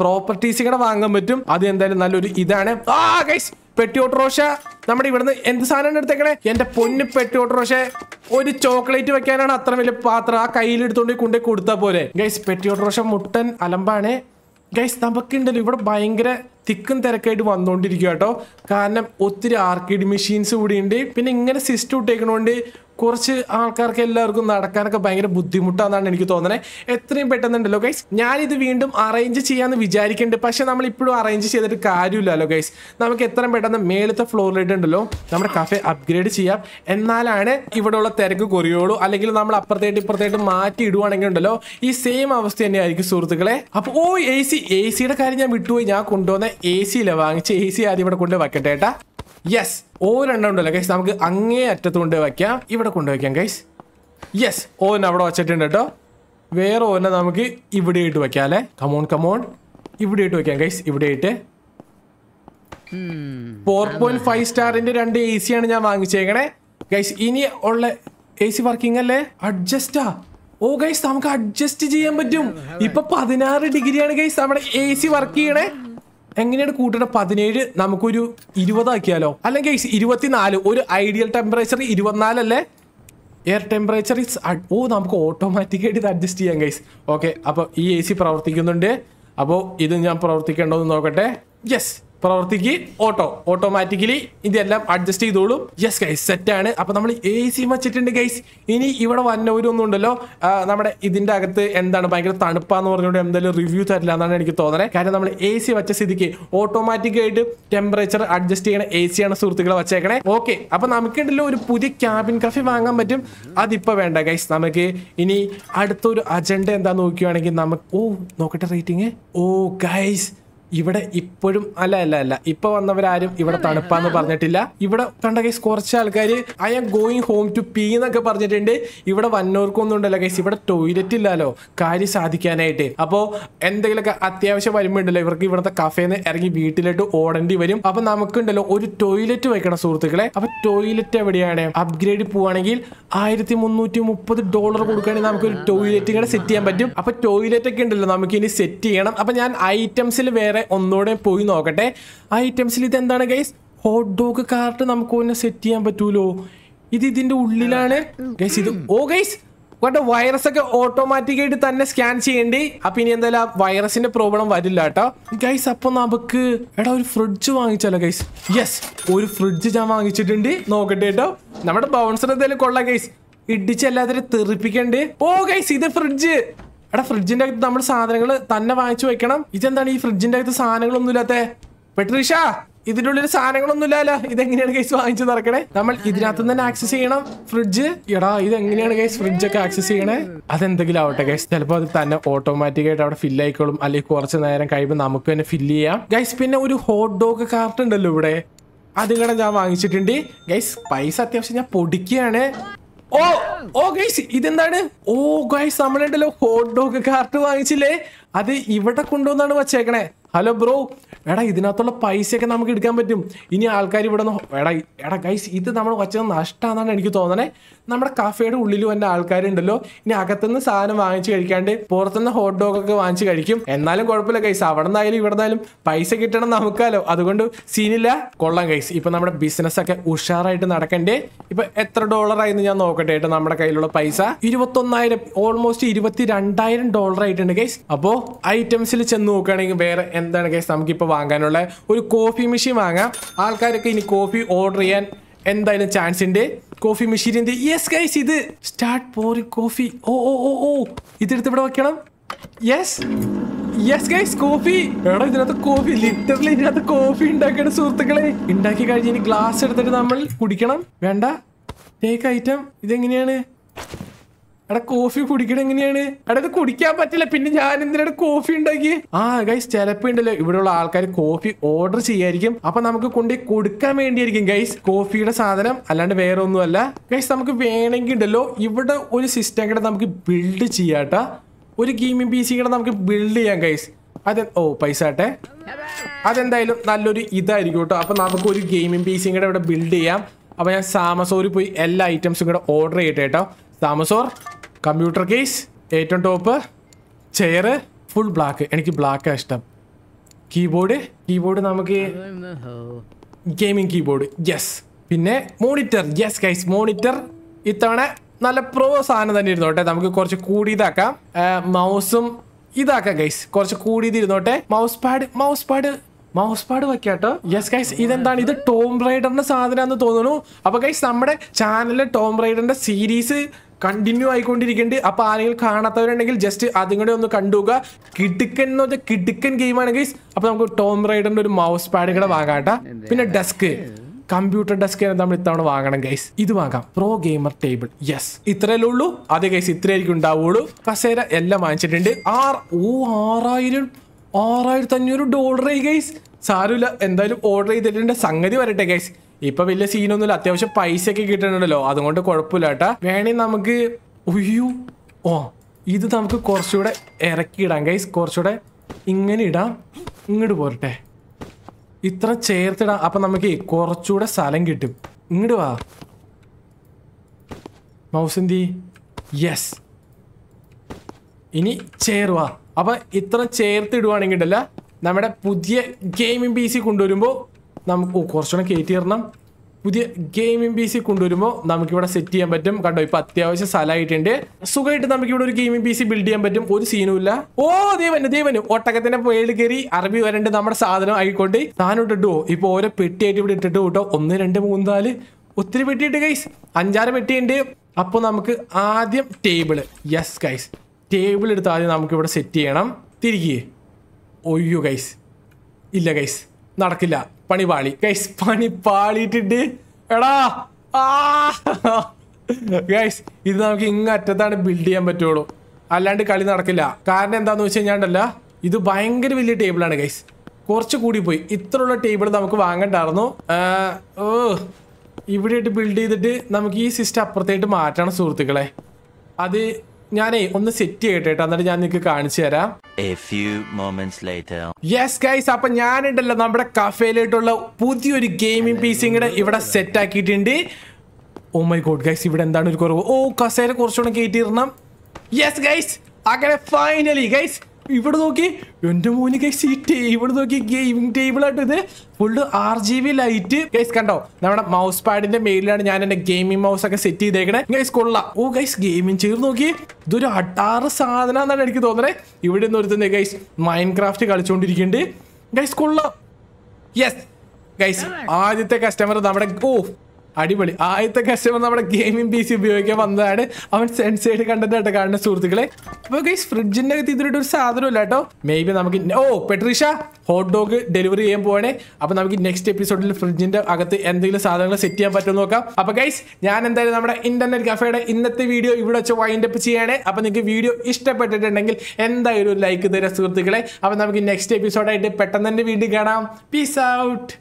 പ്രോപ്പർട്ടീസ് കൂടെ വാങ്ങാൻ പറ്റും അത് എന്തായാലും നല്ലൊരു ഇതാണ് ആ ഗൈസ് പെട്ടി ഓട്ടോറോഷ നമ്മുടെ ഇവിടുന്ന് എന്ത് സാധനമാണ് എടുത്തേക്കണേ എന്റെ പൊന്ന് പെട്ടി ഓട്ടോറോഷെ ഒരു ചോക്ലേറ്റ് വെക്കാനാണ് അത്ര വലിയ പാത്രം ആ കയ്യിൽ എടുത്തോണ്ട് കൊണ്ടു കൊടുത്താൽ പോലെ ഗൈസ് പെട്ടി ഓട്ടോറോഷ മുട്ടൻ അലമ്പാണ് ഗൈസ് നമുക്കുണ്ടല്ലോ ഇവിടെ ഭയങ്കര തിക്കും തിരക്കായിട്ട് വന്നുകൊണ്ടിരിക്കുക കേട്ടോ കാരണം ഒത്തിരി ആർക്കിഡ് മെഷീൻസ് കൂടിയുണ്ട് പിന്നെ ഇങ്ങനെ സിസ്റ്റം ഇട്ടേക്കണോണ്ട് കുറച്ച് ആൾക്കാർക്ക് എല്ലാവർക്കും നടക്കാനൊക്കെ ഭയങ്കര ബുദ്ധിമുട്ടാന്നാണ് എനിക്ക് തോന്നുന്നത് എത്രയും പെട്ടെന്നുണ്ടല്ലോ ഗൈസ് ഞാനിത് വീണ്ടും അറേഞ്ച് ചെയ്യാന്ന് വിചാരിക്കുന്നുണ്ട് പക്ഷെ നമ്മൾ ഇപ്പോഴും അറേഞ്ച് ചെയ്തിട്ട് കാര്യമില്ലല്ലോ ഗൈസ് നമുക്ക് എത്രയും പെട്ടെന്ന് മേലത്തെ ഫ്ലോറിലിട്ടുണ്ടല്ലോ നമ്മുടെ കഫേ അപ്ഗ്രേഡ് ചെയ്യാം എന്നാലാണ് ഇവിടെ ഉള്ള തിരക്ക് കുറയുള്ളൂ അല്ലെങ്കിൽ നമ്മൾ അപ്പുറത്തേട്ട് ഇപ്പുറത്തേട്ട് മാറ്റി ഇടുവാണെങ്കിൽ ഉണ്ടല്ലോ ഈ സെയിം അവസ്ഥ തന്നെയായിരിക്കും സുഹൃത്തുക്കളെ അപ്പൊ ഓ എ സി എ സിയുടെ കാര്യം ഞാൻ വിട്ടുപോയി ഞാൻ കൊണ്ടുവന്ന എ സി ഇല്ല വാങ്ങിച്ച് എ സി ആദ്യം ഇവിടെ കൊണ്ട് വെക്കട്ടെ ഏട്ടാ യെസ് ഒരെണ്ണം ഉണ്ടല്ലോ ഗൈസ് നമുക്ക് അങ്ങേ അറ്റത്ത് കൊണ്ട് വയ്ക്കാം ഇവിടെ കൊണ്ട് വയ്ക്കാം ഗൈസ് യെസ് ഓൻ അവിടെ വച്ചിട്ടുണ്ട് കേട്ടോ വേറെ ഓനെ നമുക്ക് ഇവിടെ ഇട്ട് വയ്ക്കാം അല്ലേ കമോൺ കമോൺ ഇവിടെ ഇട്ട് വയ്ക്കാം ഗൈസ് ഇവിടെ ഇട്ട് ഫോർ പോയിന്റ് ഫൈവ് സ്റ്റാറിന്റെ രണ്ട് എ ആണ് ഞാൻ വാങ്ങിച്ചേക്കണേ ഗൈസ് ഇനി ഉള്ള എ സി വർക്കിംഗ് അല്ലേ അഡ്ജസ്റ്റാ ഓ ഗൈസ് നമുക്ക് അഡ്ജസ്റ്റ് ചെയ്യാൻ പറ്റും ഇപ്പൊ പതിനാറ് ഡിഗ്രിയാണ് ഗൈസ് നമ്മുടെ എ സി വർക്ക് ചെയ്യണേ എങ്ങനെയാണ് കൂട്ടണ പതിനേഴ് നമുക്കൊരു ഇരുപതാക്കിയാലോ അല്ലെങ്കിൽ ഇരുപത്തിനാല് ഒരു ഐഡിയൽ ടെമ്പറേച്ചർ ഇരുപത്തിനാലല്ലേ എയർ ടെമ്പറേച്ചർ ഇസ് ഓ നമുക്ക് ഓട്ടോമാറ്റിക്കായിട്ട് ഇത് അഡ്ജസ്റ്റ് ചെയ്യാം ഗൈസ് ഓക്കെ അപ്പോൾ ഈ എ സി പ്രവർത്തിക്കുന്നുണ്ട് അപ്പോൾ ഇത് ഞാൻ പ്രവർത്തിക്കേണ്ടതെന്ന് നോക്കട്ടെ യെസ് പ്രവർത്തിക്ക് ഓട്ടോ ഓട്ടോമാറ്റിക്കലി ഇതെല്ലാം അഡ്ജസ്റ്റ് ചെയ്തോളും യെസ് ഗൈസ് സെറ്റാണ് അപ്പോൾ നമ്മൾ എ സി വച്ചിട്ടുണ്ട് ഗൈസ് ഇനി ഇവിടെ വന്നവരൊന്നും ഉണ്ടല്ലോ നമ്മുടെ ഇതിന്റെ അകത്ത് എന്താണ് ഭയങ്കര തണുപ്പാന്ന് പറഞ്ഞുകൊണ്ട് എന്തായാലും റിവ്യൂ തരില്ല എന്നാണ് എനിക്ക് തോന്നുന്നത് കാരണം നമ്മൾ എ സി വെച്ച സ്ഥിതിക്ക് ഓട്ടോമാറ്റിക്കായിട്ട് ടെമ്പറേച്ചർ അഡ്ജസ്റ്റ് ചെയ്യണ എ സിയാണ് സുഹൃത്തുക്കളെ വെച്ചേക്കണേ ഓക്കെ അപ്പോൾ നമുക്കുണ്ടല്ലോ ഒരു പുതിയ ക്യാബിൻ കഫി വാങ്ങാൻ പറ്റും അതിപ്പോ വേണ്ട ഗൈസ് നമുക്ക് ഇനി അടുത്തൊരു അജണ്ട എന്താ നോക്കുകയാണെങ്കിൽ നമുക്ക് ഓ നോക്കട്ടെ റേറ്റിംഗ് ഓ ഗൈസ് ഇവിടെ ഇപ്പോഴും അല്ല അല്ല അല്ല ഇപ്പൊ വന്നവരാരും ഇവിടെ തണുപ്പാന്ന് പറഞ്ഞിട്ടില്ല ഇവിടെ കണ്ട കേസ് കുറച്ച് ആൾക്കാർ I am going home to pee എന്നൊക്കെ പറഞ്ഞിട്ടുണ്ട് ഇവിടെ ഒന്നും ഉണ്ടല്ലോ കേസ് ഇവിടെ ടോയ്ലറ്റ് ഇല്ലല്ലോ കാര്യം സാധിക്കാനായിട്ട് അപ്പോ എന്തെങ്കിലുമൊക്കെ അത്യാവശ്യം ഉണ്ടല്ലോ ഇവർക്ക് ഇവിടുത്തെ കഫേന്ന് ഇറങ്ങി വീട്ടിലോട്ട് ഓടേണ്ടി വരും അപ്പൊ നമുക്കുണ്ടല്ലോ ഒരു ടോയ്ലറ്റ് വെക്കണം സുഹൃത്തുക്കളെ അപ്പൊ ടോയ്ലറ്റ് എവിടെയാണ് അപ്ഗ്രേഡ് പോവാണെങ്കിൽ ആയിരത്തി മുന്നൂറ്റി മുപ്പത് ഡോളർ കൊടുക്കുകയാണെങ്കിൽ നമുക്ക് ഒരു ടോയ്ലറ്റ് കൂടെ സെറ്റ് ചെയ്യാൻ പറ്റും അപ്പൊ ടോയ്ലറ്റ് ഒക്കെ ഉണ്ടല്ലോ നമുക്ക് ഇനി സെറ്റ് ചെയ്യണം അപ്പൊ ഞാൻ ഐറ്റംസിൽ വേറെ ഒന്നുകൂടെ പോയി നോക്കട്ടെ ആ ഐറ്റംസിൽ ഇത് എന്താണ് ഗൈസ് ഹോട്ട് ഡോഗ് കാർട്ട് നമുക്ക് ഒന്ന് സെറ്റ് ചെയ്യാൻ പറ്റൂലോ ഇത് ഇതിന്റെ ഉള്ളിലാണ് ഗൈസ് ഇത് ഓ ഗൈസ് വൈറസ് ഒക്കെ ഓട്ടോമാറ്റിക് ആയിട്ട് തന്നെ സ്കാൻ ചെയ്യേണ്ടി അപ്പൊ ഇനി എന്തായാലും ആ വൈറസിന്റെ പ്രോബ്ലം വരില്ല കേട്ടോ ഗൈസ് അപ്പൊ നമുക്ക് എടാ ഒരു ഫ്രിഡ്ജ് വാങ്ങിച്ചാലോ ഗൈസ് യെസ് ഒരു ഫ്രിഡ്ജ് ഞാൻ വാങ്ങിച്ചിട്ടുണ്ട് നോക്കട്ടെ കേട്ടോ നമ്മുടെ ബൗൺസർ എന്തായാലും കൊള്ളാം ഗൈസ് ഇടിച്ച് എല്ലാത്തിനും തെറിപ്പിക്കണ്ട് ഓ ഗൈസ് ഇത് ഫ്രിഡ്ജ് എടാ ഫ്രിഡ്ജിന്റെ അകത്ത് നമ്മൾ സാധനങ്ങൾ തന്നെ വാങ്ങിച്ചു വെക്കണം ഇതെന്താണ് ഈ ഫ്രിഡ്ജിന്റെ അകത്ത് സാധനങ്ങളൊന്നും ഇല്ലാത്തേ പെട്രീഷ ഇതിൻ്റെ ഉള്ളിൽ സാധനങ്ങളൊന്നും ഇല്ലല്ലോ ഇതെങ്ങനെയാണ് കേസ് വാങ്ങിച്ചു നടക്കണേ നമ്മൾ ഇതിനകത്ത് തന്നെ ആക്സസ് ചെയ്യണം ഫ്രിഡ്ജ് എടാ ഇത് എങ്ങനെയാണ് കേസ് ഫ്രിഡ്ജ് ഒക്കെ ആക്സസ് ചെയ്യണേ അതെന്തെങ്കിലും ആവട്ടെ ഗൈസ് ചിലപ്പോൾ അത് തന്നെ ഓട്ടോമാറ്റിക് ആയിട്ട് അവിടെ ഫില്ല് ആയിക്കോളും അല്ലെങ്കിൽ കുറച്ച് നേരം കഴിയുമ്പോൾ നമുക്ക് തന്നെ ഫില്ല് ചെയ്യാം ഗൈസ് പിന്നെ ഒരു ഹോട്ട് ഡോഗ് കാർട്ട് ഉണ്ടല്ലോ ഇവിടെ അതും ഞാൻ വാങ്ങിച്ചിട്ടുണ്ട് ഗൈസ് പൈസ അത്യാവശ്യം ഞാൻ പൊടിക്കുകയാണ് ഓ ഓ ഗൈസ് ഇതെന്താണ് ഓ ഗൈസ് നമ്മളുണ്ടല്ലോ ഹോട്ട് ഡോഗ് കാർട്ട് വാങ്ങിച്ചില്ലേ അത് ഇവിടെ കൊണ്ടുവന്നാണ് വച്ചേക്കണേ ഹലോ ബ്രോ എടാ ഇതിനകത്തുള്ള പൈസയൊക്കെ നമുക്ക് എടുക്കാൻ പറ്റും ഇനി ആൾക്കാർ ഇവിടെ നിന്ന് എടാ എടാ ഗൈസ് ഇത് നമ്മൾ കൊച്ചു നഷ്ടമാണെന്നാണ് എനിക്ക് തോന്നണേ നമ്മുടെ കഫേയുടെ ഉള്ളിലും എൻ്റെ ആൾക്കാരുണ്ടല്ലോ ഇനി അകത്തുനിന്ന് സാധനം വാങ്ങിച്ച് കഴിക്കാണ്ട് പുറത്തുനിന്ന് ഹോട്ട് ഡോഗ് ഒക്കെ വാങ്ങിച്ച് കഴിക്കും എന്നാലും കുഴപ്പമില്ല ഗൈസ് അവിടെ നിന്നായാലും ഇവിടെ നിന്നാലും പൈസ കിട്ടണം നമുക്കാലോ അതുകൊണ്ട് സീനില്ല കൊള്ളാം ഗൈസ് ഇപ്പം നമ്മുടെ ബിസിനസ്സൊക്കെ ഉഷാറായിട്ട് നടക്കണ്ടേ ഇപ്പം എത്ര ഡോളറായിരുന്നു ഞാൻ നോക്കട്ടെ കേട്ടോ നമ്മുടെ കയ്യിലുള്ള പൈസ ഇരുപത്തൊന്നായിരം ഓൾമോസ്റ്റ് ഇരുപത്തി രണ്ടായിരം ഡോളർ ആയിട്ടുണ്ട് ഗൈസ് അപ്പോൾ ഐറ്റംസിൽ ചെന്ന് നോക്കുകയാണെങ്കിൽ വേറെ എന്താണ് കേസ് നമുക്കിപ്പോൾ വാങ്ങാനുള്ള ഒരു കോഫി മെഷീൻ വാങ്ങാം ആൾക്കാരൊക്കെ ഇനി കോഫി ഓർഡർ ചെയ്യാൻ എന്തായാലും ചാൻസ് ഉണ്ട് കോഫി മെഷീനിൻ്റെ യെസ് ഗൈസ് ഇത് സ്റ്റാർട്ട് പോരി coffee oh oh oh oh ഇതെടുത്ത് ഇവിടെ വെക്കണം യെസ് യെസ് ഗൈസ് കോഫി എടാ ഇതിനകത്ത് കോഫി ലിറ്ററലി ഇതിനകത്ത് കോഫി ഉണ്ടാക്കണം സുഹൃത്തുക്കളെ ഉണ്ടാക്കി കഴിഞ്ഞ് ഇനി ഗ്ലാസ് എടുത്തിട്ട് നമ്മൾ കുടിക്കണം വേണ്ട ടേക്ക് ഐറ്റം ഇതെങ്ങനെയാണ് എടാ കോഫി കുടിക്കണ എങ്ങനെയാണ് എടാ ഇത് കുടിക്കാൻ പറ്റില്ല പിന്നെ ഞാൻ എന്തിനാണ് കോഫി ഉണ്ടാക്കി ആ ഗൈസ് ചിലപ്പോ ഉണ്ടല്ലോ ഉള്ള ആൾക്കാർ കോഫി ഓർഡർ ചെയ്യായിരിക്കും അപ്പൊ നമുക്ക് കൊണ്ടു കൊടുക്കാൻ വേണ്ടിയായിരിക്കും ഗൈസ് കോഫിയുടെ സാധനം അല്ലാണ്ട് വേറെ ഒന്നുമല്ല ഗൈസ് നമുക്ക് വേണമെങ്കിൽ ഉണ്ടല്ലോ ഇവിടെ ഒരു സിസ്റ്റം കൂടെ നമുക്ക് ബിൽഡ് ചെയ്യാട്ട ഒരു ഗെയിമിംഗ് പി സി കൂടെ നമുക്ക് ബിൽഡ് ചെയ്യാം ഗൈസ് അതെ ഓ പൈസ ആട്ടെ അതെന്തായാലും നല്ലൊരു ഇതായിരിക്കും കേട്ടോ അപ്പോൾ നമുക്ക് ഒരു ഗെയിമിംഗ് പി സി കൂടെ ഇവിടെ ബിൽഡ് ചെയ്യാം അപ്പോൾ ഞാൻ സാമസോറിൽ പോയി എല്ലാ ഐറ്റംസും കൂടെ ഓർഡർ ചെയ്യട്ടെ കേട്ടോ സാമസോർ കമ്പ്യൂട്ടർ കേസ് ഏറ്റവും ടോപ്പ് ചെയർ ഫുൾ ബ്ലാക്ക് എനിക്ക് ബ്ലാക്കാണ് ഇഷ്ടം കീബോർഡ് കീബോർഡ് നമുക്ക് ഗെയിമിംഗ് കീബോർഡ് യെസ് പിന്നെ മോണിറ്റർ യെസ് ഗൈസ് മോണിറ്റർ ഇത്തവണ നല്ല പ്രോ സാധനം തന്നെ ഇരുന്നോട്ടെ നമുക്ക് കുറച്ച് കൂടിയതാക്കാം മൗസും ഇതാക്കാം ഗൈസ് കുറച്ച് കൂടി ഇരുന്നോട്ടെ mouse pad mouse pad mouse pad വെക്കാട്ടോ യെസ് ഗൈസ് ഇതെന്താണ് ഇത് ടോം റൈഡറിന്റെ സാധനം എന്ന് തോന്നുന്നു അപ്പൊ ഗൈസ് നമ്മുടെ ചാനലിൽ ടോം റൈഡറിന്റെ സീരീസ് കണ്ടിന്യൂ ആയിക്കൊണ്ടിരിക്കുന്നുണ്ട് അപ്പൊ ആരെങ്കിലും കാണാത്തവരുണ്ടെങ്കിൽ ജസ്റ്റ് അതും കൂടെ ഒന്ന് കണ്ടുക കിടുക്കൻ എന്ന് വെച്ചാൽ കിടുക്കൻ ഗെയിമാണ് അപ്പൊ നമുക്ക് ടോം റൈഡറിന്റെ ഒരു മൗസ് പാഡ് കൂടെ വാങ്ങാം പിന്നെ ഡെസ്ക് കമ്പ്യൂട്ടർ ഡെസ്ക് നമ്മൾ ഇത്തവണ വാങ്ങണം ഗൈസ് ഇത് വാങ്ങാം പ്രോ ഗെയിമർ ടേബിൾ യെസ് ഇത്രയല്ലേ ഉള്ളൂ അതെ ഗൈസ് ഇത്രയായിരിക്കും ഉണ്ടാവുള്ളൂ കസേര എല്ലാം വാങ്ങിച്ചിട്ടുണ്ട് ആർ ഓ ആറായിരം ആറായിരത്തി അഞ്ഞൂറ് ഡോളർ ഗൈസ് സാരമില്ല എന്തായാലും ഓർഡർ ചെയ്തിട്ടുണ്ട് സംഗതി വരട്ടെ ഗൈസ് ഇപ്പൊ വലിയ സീനൊന്നുമില്ല അത്യാവശ്യം പൈസ ഒക്കെ കിട്ടുന്നുണ്ടല്ലോ അതുകൊണ്ട് കുഴപ്പമില്ല കേട്ടാ വേണേ നമുക്ക് ഉയ്യു ഓ ഇത് നമുക്ക് കുറച്ചുകൂടെ ഇറക്കി ഇടാം ഗൈസ് കുറച്ചുകൂടെ ഇങ്ങനെ ഇടാം ഇങ്ങോട്ട് പോരട്ടെ ഇത്ര ചേർത്തിടാം അപ്പൊ നമുക്ക് കുറച്ചുകൂടെ സ്ഥലം കിട്ടും ഇങ്ങോട്ട് വാ മൗസന്തി യെസ് ഇനി ചേർവാ അപ്പൊ ഇത്ര ചേർത്തിടുവാണെങ്കിൽ ഉണ്ടല്ല നമ്മുടെ പുതിയ ഗെയിമിംഗ് പി സി കൊണ്ടുവരുമ്പോൾ നമുക്ക് കുറച്ചുകൂടെ കയറ്റി തരണം പുതിയ ഗെയിമിംഗ് പി സി കൊണ്ടുവരുമ്പോൾ നമുക്കിവിടെ സെറ്റ് ചെയ്യാൻ പറ്റും കണ്ടോ ഇപ്പൊ അത്യാവശ്യം സ്ഥലമായിട്ടുണ്ട് സുഖമായിട്ട് നമുക്ക് ഇവിടെ ഒരു ഗെയിമിംഗ് പി സി ബിൽഡ് ചെയ്യാൻ പറ്റും ഒരു സീനും ഇല്ല ഓ ദേവന് ദേവന് ഒട്ടകത്തിന്റെ പേട് കയറി അറബി വരണ്ട് നമ്മുടെ സാധനം ആയിക്കൊണ്ട് താനോട്ടിട്ടോ ഇപ്പൊ ഓരോ പെട്ടിയായിട്ട് ഇവിടെ ഇട്ടിട്ട് കൂട്ടോ ഒന്ന് രണ്ട് മൂന്ന് നാല് ഒത്തിരി ഇട്ട് ഗൈസ് അഞ്ചാറ് പെട്ടിയുണ്ട് അപ്പൊ നമുക്ക് ആദ്യം ടേബിള് യെസ് ഗൈസ് ടേബിൾ എടുത്ത് ആദ്യം നമുക്ക് ഇവിടെ സെറ്റ് ചെയ്യണം തിരികെ ഒയ്യോ ഗൈസ് ഇല്ല ഗൈസ് നടക്കില്ല പണി പാളി ഗൈസ് പണി പാളിയിട്ടിട്ട് എടാ ഗൈസ് ഇത് നമുക്ക് ഇങ്ങ അറ്റത്താണ് ബിൽഡ് ചെയ്യാൻ പറ്റുള്ളൂ അല്ലാണ്ട് കളി നടക്കില്ല കാരണം എന്താണെന്ന് വെച്ച് കഴിഞ്ഞാണ്ടല്ല ഇത് ഭയങ്കര വലിയ ടേബിളാണ് ഗൈസ് കുറച്ച് കൂടി പോയി ഇത്രയുള്ള ടേബിൾ നമുക്ക് വാങ്ങണ്ടായിരുന്നു ഓ ഇവിടെയായിട്ട് ബിൽഡ് ചെയ്തിട്ട് നമുക്ക് ഈ സിസ്റ്റം അപ്പുറത്തേട്ട് മാറ്റണം സുഹൃത്തുക്കളെ അത് ഞാനേ ഒന്ന് സെറ്റ് ചെയ്യട്ടെ എന്നിട്ട് ഞാൻ നിങ്ങൾക്ക് കാണിച്ചു തരാം യെസ് ഗൈസ് അപ്പൊ ഞാനുണ്ടല്ലോ നമ്മുടെ കഫേലായിട്ടുള്ള പുതിയൊരു ഗെയിമിംഗ് പീസിങ് കൂടെ ഇവിടെ സെറ്റ് ആക്കിയിട്ടുണ്ട് ഓ മൈ ഗോഡ് ഗൈസ് ഇവിടെ എന്താണ് ഒരു കുറവ് ഓ കസേര കുറച്ചുകൂടെ കയറ്റിയിരണം യെസ് ഗൈസ് അങ്ങനെ ഫൈനലി ഗൈസ് ഇവിടെ നോക്കി എന്റെ മോനി ഗൈസ് ഈ ഇവിടെ നോക്കി ഗെയിമിംഗ് ടേബിളായിട്ട് ഇത് full R G B light guys കണ്ടോ നമ്മുടെ മൗസ് പാഡിന്റെ മേലിലാണ് ഞാൻ എന്റെ ഗെയിമിംഗ് മൗസ് ഒക്കെ സെറ്റ് ചെയ്തേക്കണേ ഗൈസ് കൊള്ളാം ഓ ഗൈസ് ഗെയിമിംഗ് ചെയ്ത് നോക്കി ഇതൊരു അട്ടാറ് സാധനം എന്നാണ് എനിക്ക് തോന്നണേ ഇവിടെ നിന്ന് ഒരുത്തുന്നേ ഗൈസ് മൈൻഡ് ക്രാഫ്റ്റ് കളിച്ചുകൊണ്ടിരിക്കുന്നുണ്ട് ഗൈസ് കൊള്ളാം യെസ് ഗൈസ് ആദ്യത്തെ കസ്റ്റമർ നമ്മുടെ ഓ അടിപൊളി ആദ്യത്തെ കസ്റ്റമർ നമ്മുടെ ഗെയിമിംഗ് പി സി ഉപയോഗിക്കാൻ വന്നതാണ് അവൻ സെൻസൈഡ് കണ്ടന്റ് ആട്ടോ കാണുന്ന സുഹൃത്തുക്കളെ അപ്പോൾ ഗൈസ് ഫ്രിഡ്ജിന്റെ അകത്ത് ഇതിലിട്ട് ഒരു ഇല്ല കേട്ടോ മേ ബി നമുക്ക് oh Patricia hot dog delivery ചെയ്യാൻ പോവാണേ അപ്പോൾ നമുക്ക് നെക്സ്റ്റ് എപ്പിസോഡിൽ ഫ്രിഡ്ജിന്റെ അകത്ത് എന്തെങ്കിലും സാധനങ്ങൾ സെറ്റ് ചെയ്യാൻ പറ്റുമോ നോക്കാം അപ്പോൾ ഗൈസ് ഞാൻ എന്തായാലും നമ്മുടെ ഇന്റർനെറ്റ് കഫേയുടെ ഇന്നത്തെ വീഡിയോ ഇവിടെ വെച്ച് വൈൻഡ് അപ്പ് ചെയ്യാണ് അപ്പോൾ നിങ്ങൾക്ക് വീഡിയോ ഇഷ്ടപ്പെട്ടിട്ടുണ്ടെങ്കിൽ എന്തായാലും ലൈക്ക് തരാം സുഹൃത്തുക്കളെ അപ്പോൾ നമുക്ക് നെക്സ്റ്റ് എപ്പിസോഡായിട്ട് പെട്ടെന്ന് തന്നെ വീണ്ടും കാണാം പീസ് ഔട്ട്